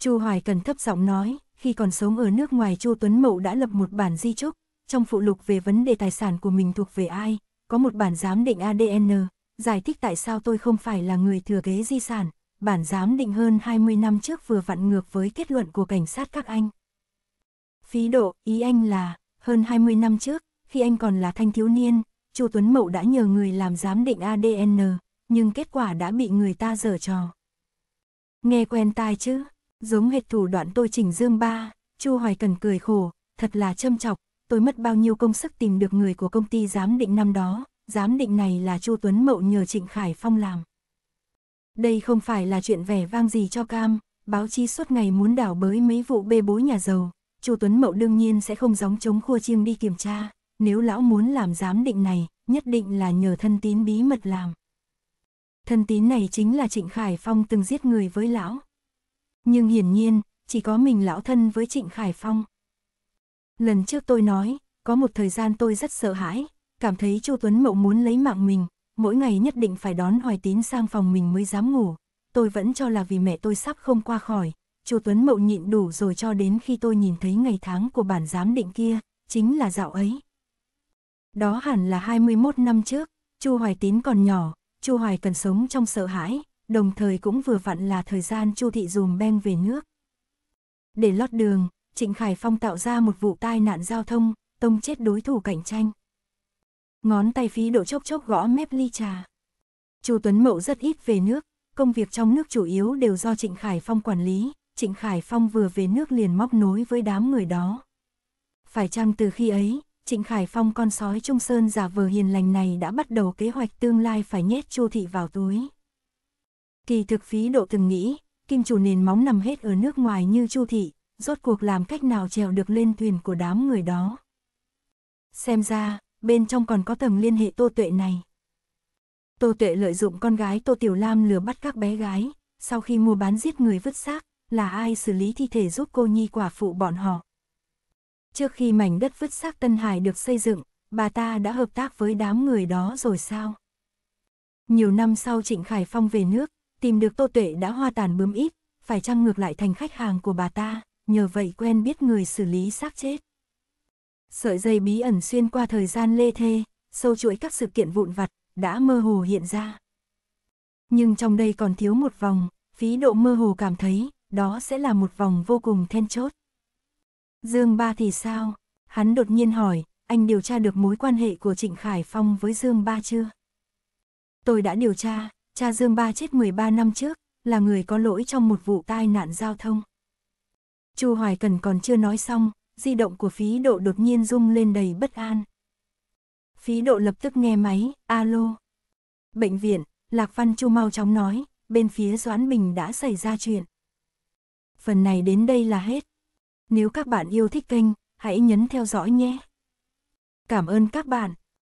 Chu Hoài Cần thấp giọng nói, khi còn sống ở nước ngoài Chu Tuấn Mậu đã lập một bản di chúc, trong phụ lục về vấn đề tài sản của mình thuộc về ai, có một bản giám định ADN, giải thích tại sao tôi không phải là người thừa kế di sản, bản giám định hơn 20 năm trước vừa vặn ngược với kết luận của cảnh sát các anh. Phí độ, ý anh là, hơn 20 năm trước, khi anh còn là thanh thiếu niên, Chu Tuấn Mậu đã nhờ người làm giám định ADN, nhưng kết quả đã bị người ta dở trò. Nghe quen tai chứ? giống hệt thủ đoạn tôi chỉnh Dương ba, Chu Hoài Cần cười khổ, thật là châm chọc, tôi mất bao nhiêu công sức tìm được người của công ty giám định năm đó, giám định này là Chu Tuấn Mậu nhờ Trịnh Khải Phong làm. Đây không phải là chuyện vẻ vang gì cho cam, báo chí suốt ngày muốn đảo bới mấy vụ bê bối nhà giàu, Chu Tuấn Mậu đương nhiên sẽ không gióng chống khua chiêng đi kiểm tra, nếu lão muốn làm giám định này, nhất định là nhờ thân tín bí mật làm. Thân tín này chính là Trịnh Khải Phong từng giết người với lão, nhưng hiển nhiên, chỉ có mình lão thân với Trịnh Khải Phong. Lần trước tôi nói, có một thời gian tôi rất sợ hãi, cảm thấy Chu Tuấn Mậu muốn lấy mạng mình, mỗi ngày nhất định phải đón Hoài Tín sang phòng mình mới dám ngủ. Tôi vẫn cho là vì mẹ tôi sắp không qua khỏi, Chu Tuấn Mậu nhịn đủ rồi cho đến khi tôi nhìn thấy ngày tháng của bản giám định kia, chính là dạo ấy. Đó hẳn là 21 năm trước, Chu Hoài Tín còn nhỏ, Chu Hoài cần sống trong sợ hãi, đồng thời cũng vừa vặn là thời gian Chu Thị dùm beng về nước. Để lót đường, Trịnh Khải Phong tạo ra một vụ tai nạn giao thông, tông chết đối thủ cạnh tranh. Ngón tay phí độ chốc chốc gõ mép ly trà. Chu Tuấn Mậu rất ít về nước, công việc trong nước chủ yếu đều do Trịnh Khải Phong quản lý, Trịnh Khải Phong vừa về nước liền móc nối với đám người đó. Phải chăng từ khi ấy, Trịnh Khải Phong con sói Trung Sơn giả vờ hiền lành này đã bắt đầu kế hoạch tương lai phải nhét Chu Thị vào túi. Kỳ thực phí độ từng nghĩ, kim chủ nền móng nằm hết ở nước ngoài như chu thị, rốt cuộc làm cách nào trèo được lên thuyền của đám người đó. Xem ra, bên trong còn có tầng liên hệ tô tuệ này. Tô tuệ lợi dụng con gái Tô Tiểu Lam lừa bắt các bé gái, sau khi mua bán giết người vứt xác, là ai xử lý thi thể giúp cô nhi quả phụ bọn họ. Trước khi mảnh đất vứt xác Tân Hải được xây dựng, bà ta đã hợp tác với đám người đó rồi sao? Nhiều năm sau Trịnh Khải Phong về nước, tìm được Tô Tuệ đã hoa tàn bướm ít, phải chăng ngược lại thành khách hàng của bà ta, nhờ vậy quen biết người xử lý xác chết. Sợi dây bí ẩn xuyên qua thời gian lê thê, sâu chuỗi các sự kiện vụn vặt, đã mơ hồ hiện ra. Nhưng trong đây còn thiếu một vòng, phí độ mơ hồ cảm thấy, đó sẽ là một vòng vô cùng then chốt. Dương Ba thì sao? Hắn đột nhiên hỏi, anh điều tra được mối quan hệ của Trịnh Khải Phong với Dương Ba chưa? Tôi đã điều tra, cha Dương Ba chết 13 năm trước, là người có lỗi trong một vụ tai nạn giao thông. Chu Hoài Cần còn chưa nói xong, di động của phí độ đột nhiên rung lên đầy bất an. Phí độ lập tức nghe máy, alo. Bệnh viện, Lạc Văn Chu mau chóng nói, bên phía Doãn Bình đã xảy ra chuyện. Phần này đến đây là hết. Nếu các bạn yêu thích kênh, hãy nhấn theo dõi nhé. Cảm ơn các bạn.